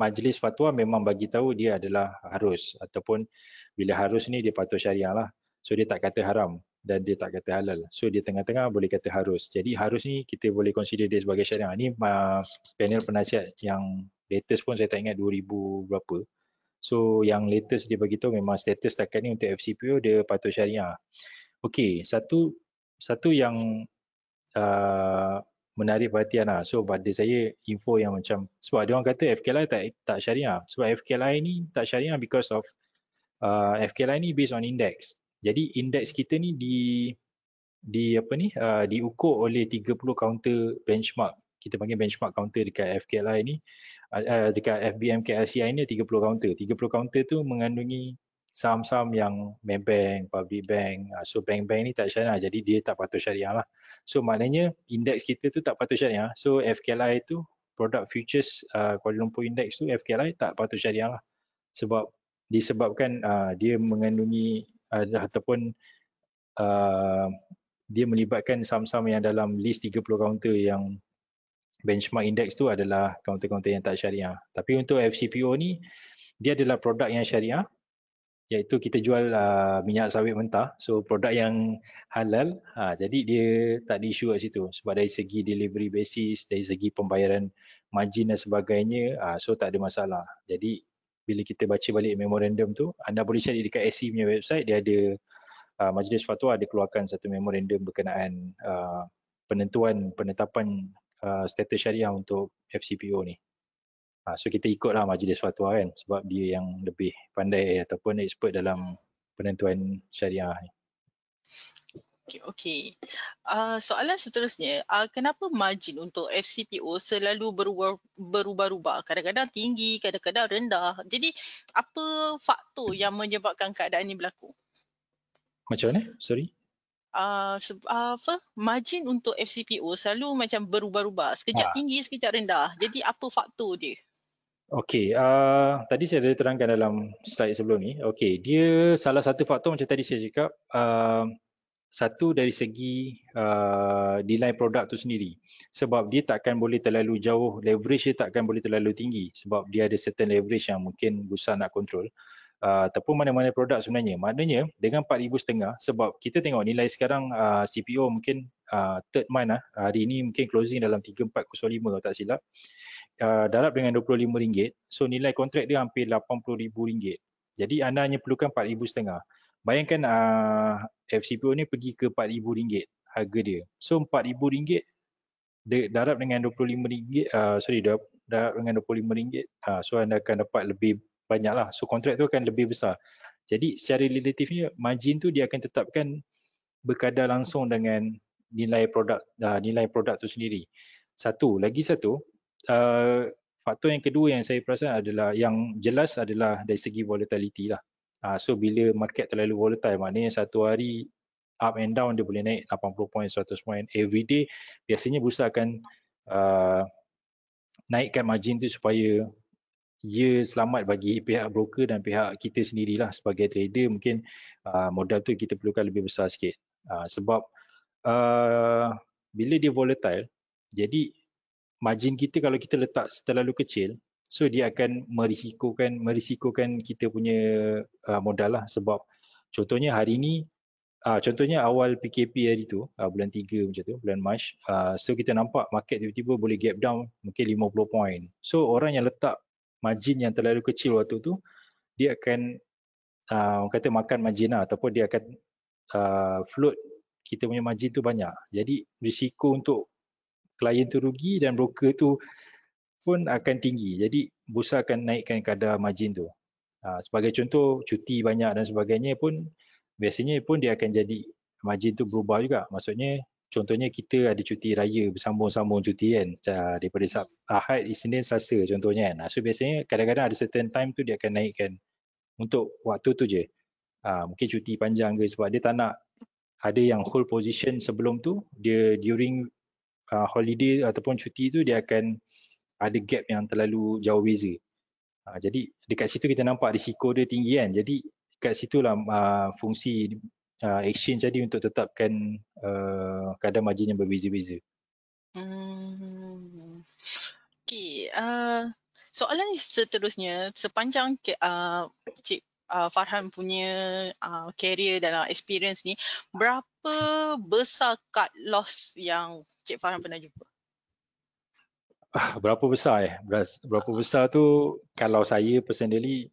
majlis fatwa memang bagi tahu dia adalah harus ataupun bila harus ni dia patuh syariah lah. So dia tak kata haram dan dia tak kata halal. So dia tengah-tengah boleh kata harus. Jadi harus ni kita boleh consider dia sebagai syariah. Ini uh, panel penasihat yang latest pun saya tak ingat 2000 berapa. So yang latest dia bagi tu memang status takkan ni untuk FCPO dia patut syariah. Okey, satu satu yang uh, menarik perhatian lah. So pada saya info yang macam sebab dia orang kata FKLI tak tak syariah. Sebab FKLI ni tak syariah because of uh, ah, FKLI ni based on index. Jadi indeks kita ni di di apa ni uh, diukur oleh 30 counter benchmark. Kita panggil benchmark counter dekat FKLI ni uh, dekat FBM KLCI ni 30 counter. 30 counter tu mengandungi saham-saham yang Maybank, Public Bank. Uh, so bank-bank ni tak syariah jadi dia tak patut syariah lah. So maknanya indeks kita tu tak patut syariah. So FKLI tu produk futures uh, Kuala Lumpur index tu FKLI tak patut syariah lah. Sebab disebabkan uh, dia mengandungi uh, ataupun uh, dia melibatkan saham-saham yang dalam list 30 kaunter yang benchmark index tu adalah kaunter-kaunter yang tak syariah. Tapi untuk FCPO ni dia adalah produk yang syariah iaitu kita jual uh, minyak sawit mentah. So produk yang halal. Ha, jadi dia tak ada isu kat situ sebab dari segi delivery basis, dari segi pembayaran margin dan sebagainya, uh, so tak ada masalah. Jadi bila kita baca balik memorandum tu anda boleh cari dekat SC punya website dia ada uh, majlis fatwa ada keluarkan satu memorandum berkenaan uh, penentuan penetapan uh, status syariah untuk FCPO ni uh, so kita ikutlah majlis fatwa kan sebab dia yang lebih pandai ataupun expert dalam penentuan syariah ni Okay, okay. Uh, ah, soalan seterusnya, uh, kenapa margin untuk FCPO selalu berubah-ubah? Kadang-kadang tinggi, kadang-kadang rendah. Jadi, apa faktor yang menyebabkan keadaan ini berlaku? Macam mana? Sorry. Uh, apa? Margin untuk FCPO selalu macam berubah-ubah. Sekejap ha. tinggi, sekejap rendah. Jadi, apa faktor dia? Okey, uh, tadi saya dah terangkan dalam slide sebelum ni. Okey, dia salah satu faktor macam tadi saya cakap, uh, satu dari segi uh, nilai produk tu sendiri sebab dia takkan boleh terlalu jauh leverage dia takkan boleh terlalu tinggi sebab dia ada certain leverage yang mungkin busan nak control uh, ataupun mana-mana produk sebenarnya maknanya dengan 4000 setengah sebab kita tengok nilai sekarang uh, CPO mungkin uh, third month uh, hari ini mungkin closing dalam 3405 kalau tak silap uh, darab dengan rm ringgit, so nilai kontrak dia hampir rm ringgit. jadi anda hanya perlukan 4000 setengah bayangkan uh, ah, FCPO ni pergi ke RM4,000 harga dia. So RM4,000 darab dengan RM25, uh, ah, sorry darab dengan RM25, uh, ah, so anda akan dapat lebih banyak lah. So kontrak tu akan lebih besar. Jadi secara relatifnya margin tu dia akan tetapkan berkadar langsung dengan nilai produk uh, nilai produk tu sendiri. Satu, lagi satu, uh, faktor yang kedua yang saya perasan adalah yang jelas adalah dari segi volatility lah. Uh, so bila market terlalu volatile maknanya satu hari up and down dia boleh naik 80 poin, 100 poin every day. Biasanya bursa akan uh, naikkan margin tu supaya ia selamat bagi pihak broker dan pihak kita sendirilah sebagai trader mungkin uh, modal tu kita perlukan lebih besar sikit. Uh, sebab uh, bila dia volatile jadi margin kita kalau kita letak terlalu kecil So dia akan merisikokan merisikokan kita punya uh, modal lah sebab contohnya hari ni uh, contohnya awal PKP hari tu uh, bulan 3 macam tu bulan March uh, so kita nampak market tiba-tiba boleh gap down mungkin 50 point. So orang yang letak margin yang terlalu kecil waktu tu dia akan uh, kata makan margin lah ataupun dia akan uh, float kita punya margin tu banyak. Jadi risiko untuk klien tu rugi dan broker tu pun akan tinggi. Jadi bursa akan naikkan kadar margin tu. Ha, sebagai contoh cuti banyak dan sebagainya pun biasanya pun dia akan jadi margin tu berubah juga. Maksudnya contohnya kita ada cuti raya bersambung-sambung cuti kan daripada Sab Ahad, Isnin, Selasa contohnya kan. Ha, so biasanya kadang-kadang ada certain time tu dia akan naikkan untuk waktu tu je. Ha, mungkin cuti panjang ke sebab dia tak nak ada yang hold position sebelum tu dia during uh, holiday ataupun cuti tu dia akan ada gap yang terlalu jauh beza. Ha, jadi dekat situ kita nampak risiko dia tinggi kan. Jadi dekat situlah uh, fungsi uh, exchange jadi untuk tetapkan uh, kadar margin yang berbeza-beza. Hmm. Okay. Uh, eh, soalan seterusnya, sepanjang uh, Cik Uh, Farhan punya uh, career dan experience ni berapa besar cut loss yang Cik Farhan pernah jumpa? Ah, berapa besar eh? Berapa besar tu kalau saya personally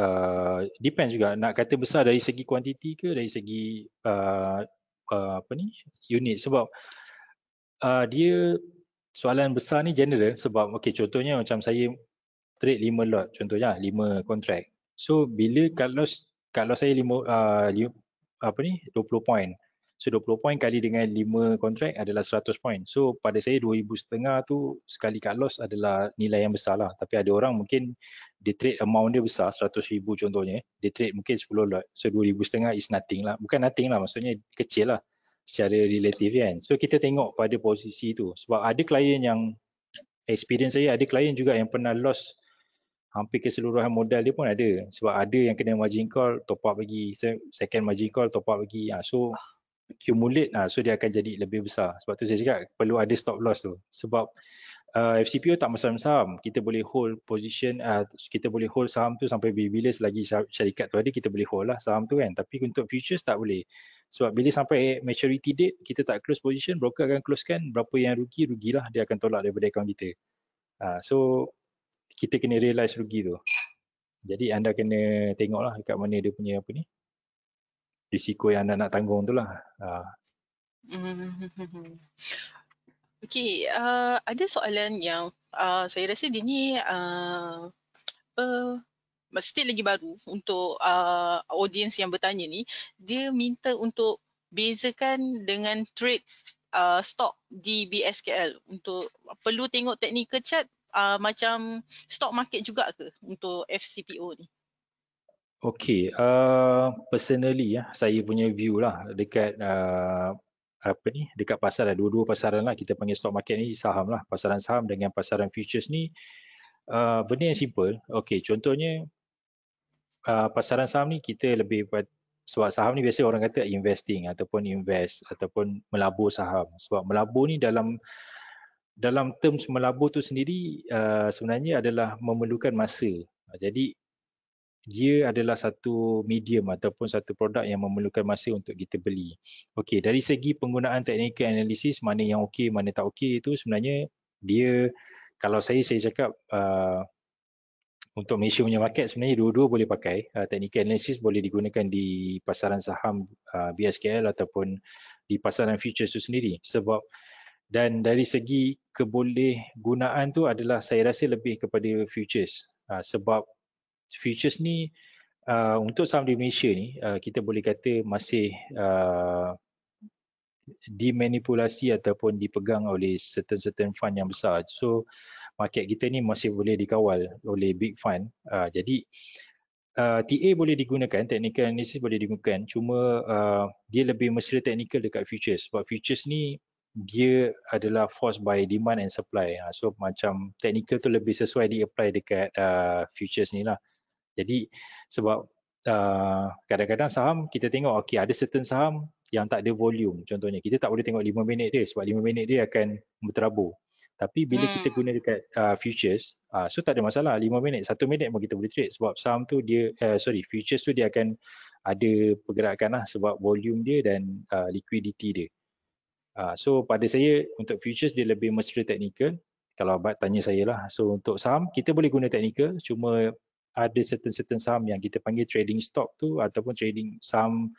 uh, depend juga nak kata besar dari segi kuantiti ke dari segi uh, uh, apa ni unit sebab uh, dia soalan besar ni general sebab okey contohnya macam saya trade 5 lot contohnya 5 contract So bila kalau kalau saya 5 uh, apa ni 20 point So 20 point kali dengan 5 kontrak adalah 100 point. So pada saya 2,000 setengah tu sekali cut loss adalah nilai yang besar lah. Tapi ada orang mungkin dia trade amount dia besar, 100 ribu contohnya. Dia trade mungkin 10 lot. So 2,000 setengah is nothing lah. Bukan nothing lah maksudnya kecil lah secara relatif kan. So kita tengok pada posisi tu. Sebab ada klien yang experience saya ada klien juga yang pernah loss hampir keseluruhan modal dia pun ada sebab ada yang kena margin call top up lagi second margin call top up lagi ha, ah, so accumulate ah uh, so dia akan jadi lebih besar sebab tu saya cakap perlu ada stop loss tu sebab uh, ah, FCPO tak masam saham kita boleh hold position uh, kita boleh hold saham tu sampai bila-bila selagi syarikat tu ada kita boleh hold lah saham tu kan tapi untuk futures tak boleh sebab bila sampai maturity date kita tak close position broker akan close kan. berapa yang rugi rugilah dia akan tolak daripada account kita uh, so kita kena realize rugi tu jadi anda kena tengoklah dekat mana dia punya apa ni risiko yang anda nak tanggung tu lah. Ha. Uh. Okay, uh, ada soalan yang uh, saya rasa dia ni uh, uh, masih lagi baru untuk uh, audiens yang bertanya ni. Dia minta untuk bezakan dengan trade uh, stock di BSKL untuk perlu tengok teknik chart uh, macam stock market juga ke untuk FCPO ni? Okay, uh, personally ya, saya punya view lah dekat uh, apa ni, dekat pasaran, lah. dua-dua pasaran lah kita panggil stock market ni saham lah, pasaran saham dengan pasaran futures ni uh, benda yang simple. Okay, contohnya uh, pasaran saham ni kita lebih sebab saham ni biasa orang kata investing ataupun invest ataupun melabur saham. Sebab melabur ni dalam dalam terms melabur tu sendiri uh, sebenarnya adalah memerlukan masa. Jadi dia adalah satu medium ataupun satu produk yang memerlukan masa untuk kita beli. Okey, dari segi penggunaan technical analysis mana yang okey, mana tak okey itu sebenarnya dia kalau saya saya cakap uh, untuk Malaysia punya market sebenarnya dua-dua boleh pakai. Uh, technical analysis boleh digunakan di pasaran saham uh, BSKL ataupun di pasaran futures itu sendiri sebab dan dari segi keboleh gunaan tu adalah saya rasa lebih kepada futures uh, sebab futures ni uh, untuk saham di Malaysia ni uh, kita boleh kata masih uh, dimanipulasi ataupun dipegang oleh certain-certain fund yang besar. So market kita ni masih boleh dikawal oleh big fund. Uh, jadi uh, TA boleh digunakan, technical analysis boleh digunakan. Cuma uh, dia lebih mesra technical dekat futures. Sebab futures ni dia adalah forced by demand and supply. Uh, so macam technical tu lebih sesuai di apply dekat uh, futures ni lah. Jadi sebab ah, kadang-kadang uh, saham kita tengok okey ada certain saham yang tak ada volume contohnya kita tak boleh tengok 5 minit dia sebab 5 minit dia akan berterabur. Tapi bila hmm. kita guna dekat uh, futures uh, so tak ada masalah 5 minit 1 minit pun kita boleh trade sebab saham tu dia uh, sorry futures tu dia akan ada pergerakan lah sebab volume dia dan uh, liquidity dia. Uh, so pada saya untuk futures dia lebih mesra technical kalau abad tanya saya lah. So untuk saham kita boleh guna technical cuma ada certain-certain saham yang kita panggil trading stock tu ataupun trading saham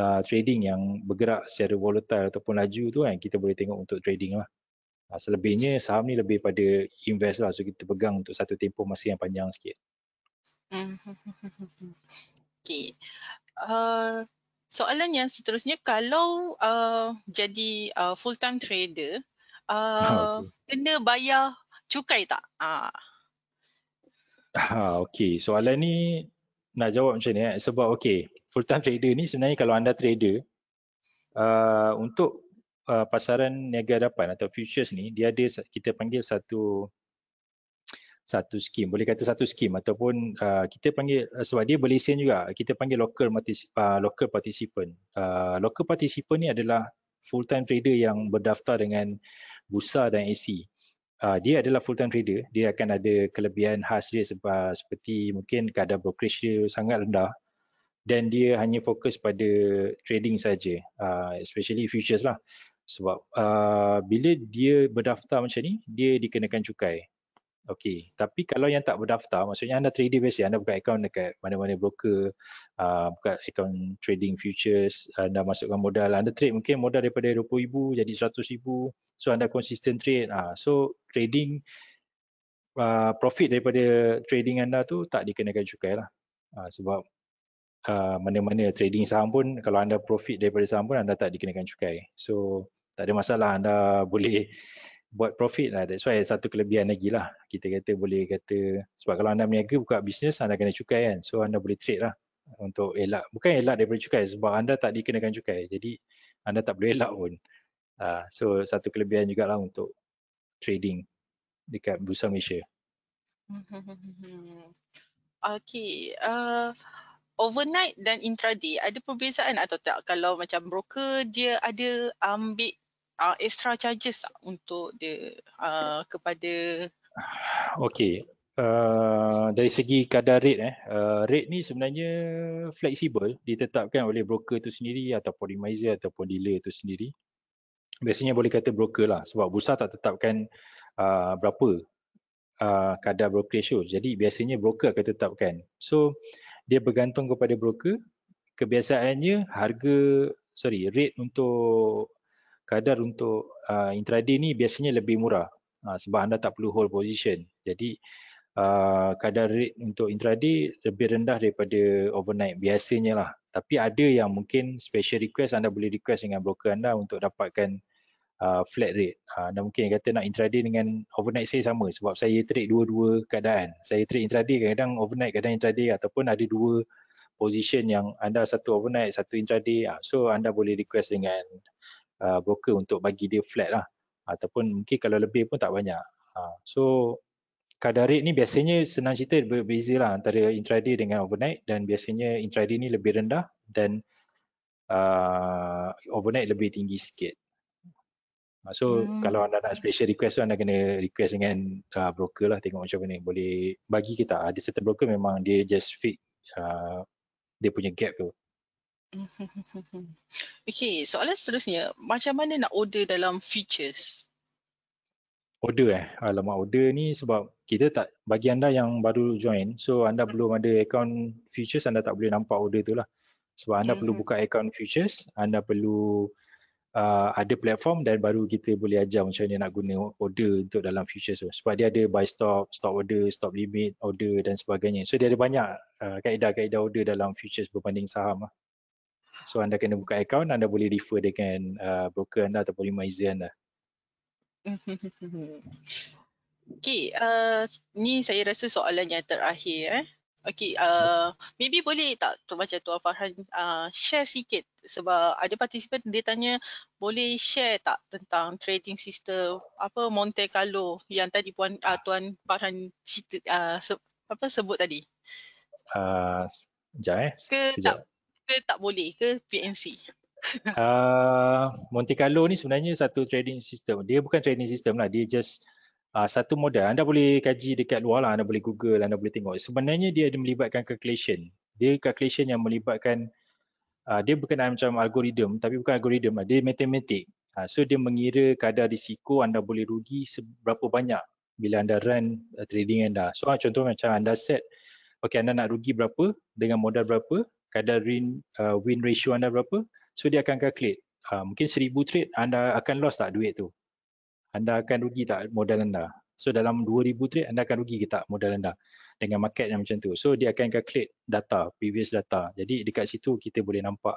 uh, trading yang bergerak secara volatile ataupun laju tu kan kita boleh tengok untuk trading lah. Uh, selebihnya saham ni lebih pada invest lah so kita pegang untuk satu tempoh masa yang panjang sikit. Okay. Uh, soalan yang seterusnya kalau uh, jadi uh, full time trader uh, kena bayar cukai tak? Uh. Ha, okay, soalan ni nak jawab macam ni. Eh? Sebab okay, full time trader ni sebenarnya kalau anda trader, uh, untuk uh, pasaran niaga hadapan atau futures ni, dia ada kita panggil satu satu skim. Boleh kata satu skim ataupun uh, kita panggil uh, sebab dia berlesen juga, kita panggil local, particip, uh, local participant. Uh, local participant ni adalah full time trader yang berdaftar dengan Bursa dan AC uh, dia adalah full time trader dia akan ada kelebihan khas dia sebab seperti mungkin kadar brokerage dia sangat rendah dan dia hanya fokus pada trading saja uh, especially futures lah sebab uh, bila dia berdaftar macam ni dia dikenakan cukai Okey, tapi kalau yang tak berdaftar, maksudnya anda trader biasa, anda buka akaun dekat mana-mana broker, uh, buka akaun trading futures, anda masukkan modal, anda trade mungkin modal daripada RM20,000 jadi RM100,000, so anda konsisten trade, uh, so trading, uh, profit daripada trading anda tu tak dikenakan cukai lah. Uh, sebab uh, mana-mana trading saham pun, kalau anda profit daripada saham pun, anda tak dikenakan cukai. So, tak ada masalah anda boleh buat profit lah. That's why satu kelebihan lagi lah. Kita kata boleh kata sebab kalau anda meniaga buka bisnes anda kena cukai kan. So anda boleh trade lah untuk elak. Bukan elak daripada cukai sebab anda tak dikenakan cukai. Jadi anda tak boleh elak pun. Uh, so satu kelebihan jugalah untuk trading dekat Bursa Malaysia. Okay. Uh, overnight dan intraday ada perbezaan atau tak? Kalau macam broker dia ada ambil uh, extra charges tak untuk dia uh, kepada Okay, uh, dari segi kadar rate eh uh, rate ni sebenarnya fleksibel ditetapkan oleh broker tu sendiri ataupun remiser ataupun dealer tu sendiri biasanya boleh kata broker lah sebab bursa tak tetapkan uh, berapa uh, kadar broker ratio jadi biasanya broker akan tetapkan so dia bergantung kepada broker kebiasaannya harga sorry rate untuk kadar untuk uh, intraday ni biasanya lebih murah uh, sebab anda tak perlu hold position. Jadi uh, kadar rate untuk intraday lebih rendah daripada overnight biasanya lah. Tapi ada yang mungkin special request anda boleh request dengan broker anda untuk dapatkan uh, flat rate. Uh, anda mungkin kata nak intraday dengan overnight saya sama sebab saya trade dua-dua keadaan. Saya trade intraday kadang-kadang overnight kadang intraday ataupun ada dua position yang anda satu overnight satu intraday. Ah, so anda boleh request dengan uh, broker untuk bagi dia flat lah ataupun mungkin kalau lebih pun tak banyak uh, so kadar rate ni biasanya senang cerita berbeza lah antara intraday dengan overnight dan biasanya intraday ni lebih rendah dan uh, overnight lebih tinggi sikit ha, So hmm. kalau anda nak special request tu anda kena request dengan uh, broker lah tengok macam mana boleh bagi kita ada certain broker memang dia just fit uh, dia punya gap tu. Uh, Okay, soalan seterusnya, macam mana nak order dalam features? Order eh, alamak order ni sebab kita tak, bagi anda yang baru join, so anda hmm. belum ada account features, anda tak boleh nampak order tu lah. Sebab anda mm. perlu hmm. buka account features, anda perlu uh, ada platform dan baru kita boleh ajar macam mana nak guna order untuk dalam features tu. Sebab dia ada buy stop, stop order, stop limit, order dan sebagainya. So dia ada banyak uh, kaedah-kaedah order dalam features berbanding saham lah. So anda kena buka account, anda boleh refer dengan uh, broker anda ataupun lima izin anda. Okay, uh, ni saya rasa soalan yang terakhir. Eh. Okay, uh, maybe boleh tak tu macam Tuan Farhan uh, share sikit sebab ada participant dia tanya boleh share tak tentang trading system apa Monte Carlo yang tadi Puan, uh, Tuan Farhan uh, se- apa sebut tadi? Uh, sekejap eh. Ke sekejap. tak ke tak boleh ke PNC? Uh, ah, Monte Carlo ni sebenarnya satu trading system. Dia bukan trading system lah. Dia just uh, satu model. Anda boleh kaji dekat luar lah. Anda boleh Google, anda boleh tengok. Sebenarnya dia ada melibatkan calculation. Dia calculation yang melibatkan uh, dia bukan macam algoritm tapi bukan algoritm lah. Dia matematik. Uh, so dia mengira kadar risiko anda boleh rugi seberapa banyak bila anda run uh, trading anda. So contoh macam anda set okay anda nak rugi berapa dengan modal berapa kadar win, uh, win ratio anda berapa so dia akan calculate uh, mungkin seribu trade anda akan loss tak duit tu anda akan rugi tak modal anda so dalam dua ribu trade anda akan rugi ke tak modal anda dengan market yang macam tu so dia akan calculate data previous data jadi dekat situ kita boleh nampak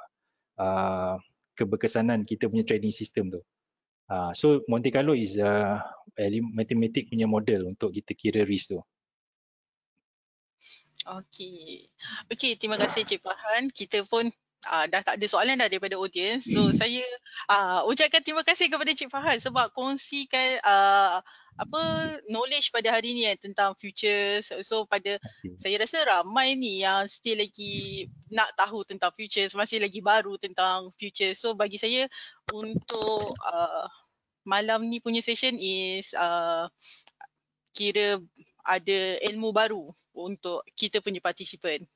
uh, keberkesanan kita punya trading system tu uh, so Monte Carlo is a uh, mathematic punya model untuk kita kira risk tu Okay, okay, terima kasih Cik Farhan. Kita pun uh, dah tak ada soalan dah daripada audiens. So hmm. saya uh, ucapkan terima kasih kepada Cik Farhan sebab kongsikan uh, apa knowledge pada hari ni eh, tentang futures so pada saya rasa ramai ni yang still lagi nak tahu tentang futures masih lagi baru tentang futures so bagi saya untuk uh, malam ni punya session is uh, kira ada ilmu baru untuk kita punya participant.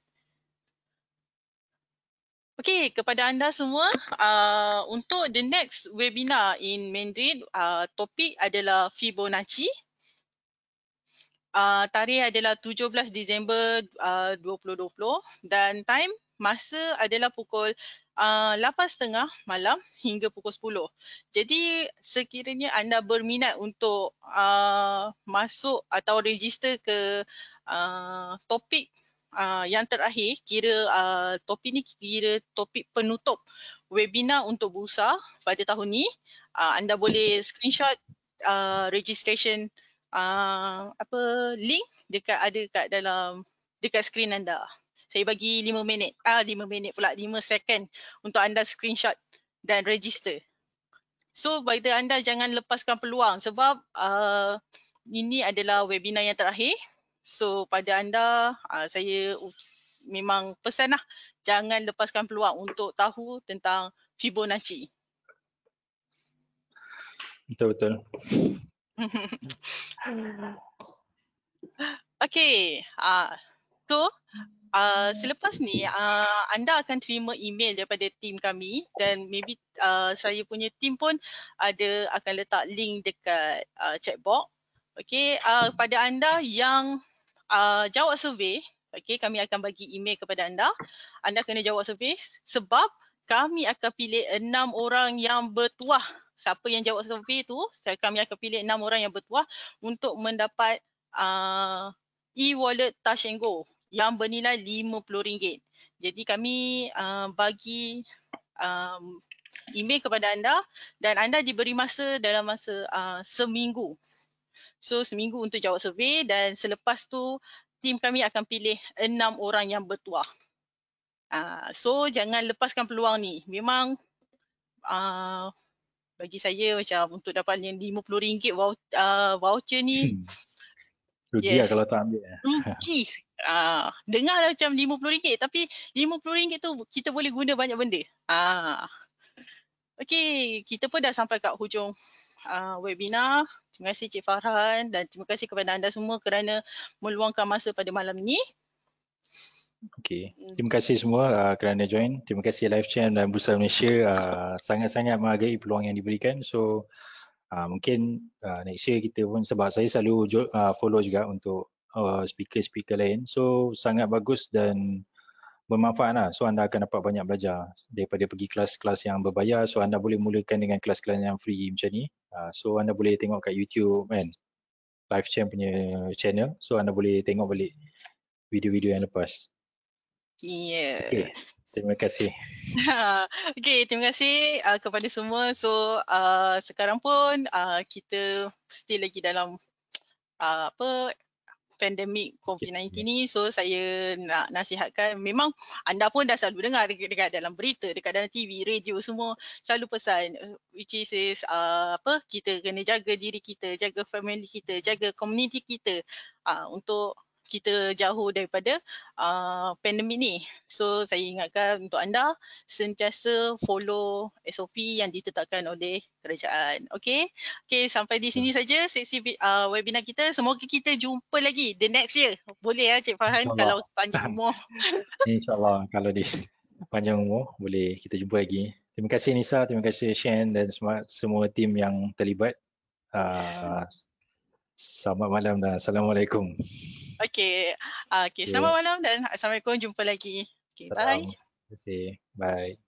Okey, kepada anda semua, uh, untuk the next webinar in Mandarin, uh, topik adalah Fibonacci. Uh, tarikh adalah 17 Disember uh, 2020 dan time masa adalah pukul uh, 8.30 malam hingga pukul 10. Jadi sekiranya anda berminat untuk uh, masuk atau register ke Ah, topik uh, yang terakhir kira uh, topik ni kira topik penutup webinar untuk Bursa pada tahun ni uh, anda boleh screenshot uh, registration uh, apa link dekat ada dekat dalam dekat skrin anda saya bagi 5 minit ah uh, 5 minit pula 5 second untuk anda screenshot dan register so bagi anda jangan lepaskan peluang sebab uh, ini adalah webinar yang terakhir So pada anda, uh, saya memang pesan lah, jangan lepaskan peluang untuk tahu tentang Fibonacci. Betul betul. okay, uh, so uh, selepas ni uh, anda akan terima email daripada tim kami dan maybe uh, saya punya tim pun ada akan letak link dekat uh, chat box. Okay, uh, pada anda yang uh, jawab survey. okay? kami akan bagi email kepada anda. Anda kena jawab survey sebab kami akan pilih enam orang yang bertuah. Siapa yang jawab survey tu, kami akan pilih enam orang yang bertuah untuk mendapat uh, e-wallet Touch and Go yang bernilai RM50. Jadi kami uh, bagi um, email kepada anda dan anda diberi masa dalam masa uh, seminggu So seminggu untuk jawab survey dan selepas tu tim kami akan pilih enam orang yang bertuah. Uh, so jangan lepaskan peluang ni. Memang uh, bagi saya macam untuk dapat yang RM50 voucher, uh, voucher ni hmm. Rugi lah yes. kalau tak ambil. Eh. Rugi. Uh, dengar lah macam RM50 tapi RM50 tu kita boleh guna banyak benda. Uh, okay, kita pun dah sampai kat hujung uh, webinar. Terima kasih Cik Farhan dan terima kasih kepada anda semua kerana meluangkan masa pada malam ini. Okey. Hmm. Terima kasih semua uh, kerana join. Terima kasih Live Chain dan Bursa Malaysia uh, sangat-sangat menghargai peluang yang diberikan. So uh, mungkin uh, next year kita pun sebab saya selalu uh, follow juga untuk uh, speaker-speaker lain. So sangat bagus dan bermanfaat lah. So anda akan dapat banyak belajar daripada pergi kelas-kelas yang berbayar. So anda boleh mulakan dengan kelas-kelas yang free macam ni. Ah, so anda boleh tengok kat YouTube kan. Live Champ punya channel. So anda boleh tengok balik video-video yang lepas. Yeah. Okay. Terima kasih. okay, terima kasih uh, kepada semua. So uh, sekarang pun uh, kita still lagi dalam uh, apa pandemik COVID-19 ya. ni so saya nak nasihatkan memang anda pun dah selalu dengar dekat dalam berita dekat dalam TV radio semua selalu pesan eh, which is uh, apa kita kena jaga diri kita jaga family kita jaga community kita uh, untuk kita jauh daripada uh, pandemik ni. So saya ingatkan untuk anda sentiasa follow SOP yang ditetapkan oleh kerajaan. Okay, okay sampai di sini hmm. saja sesi uh, webinar kita. Semoga kita jumpa lagi the next year. Boleh ya Cik Farhan kalau panjang umur. InsyaAllah kalau di panjang umur boleh kita jumpa lagi. Terima kasih Nisa, terima kasih Shen dan semua, semua tim yang terlibat. Uh, yeah. Hmm. Selamat malam dan assalamualaikum. Okey. Ah, okey, okay. selamat malam dan assalamualaikum. Jumpa lagi. Okey, bye. Terima kasih. Bye.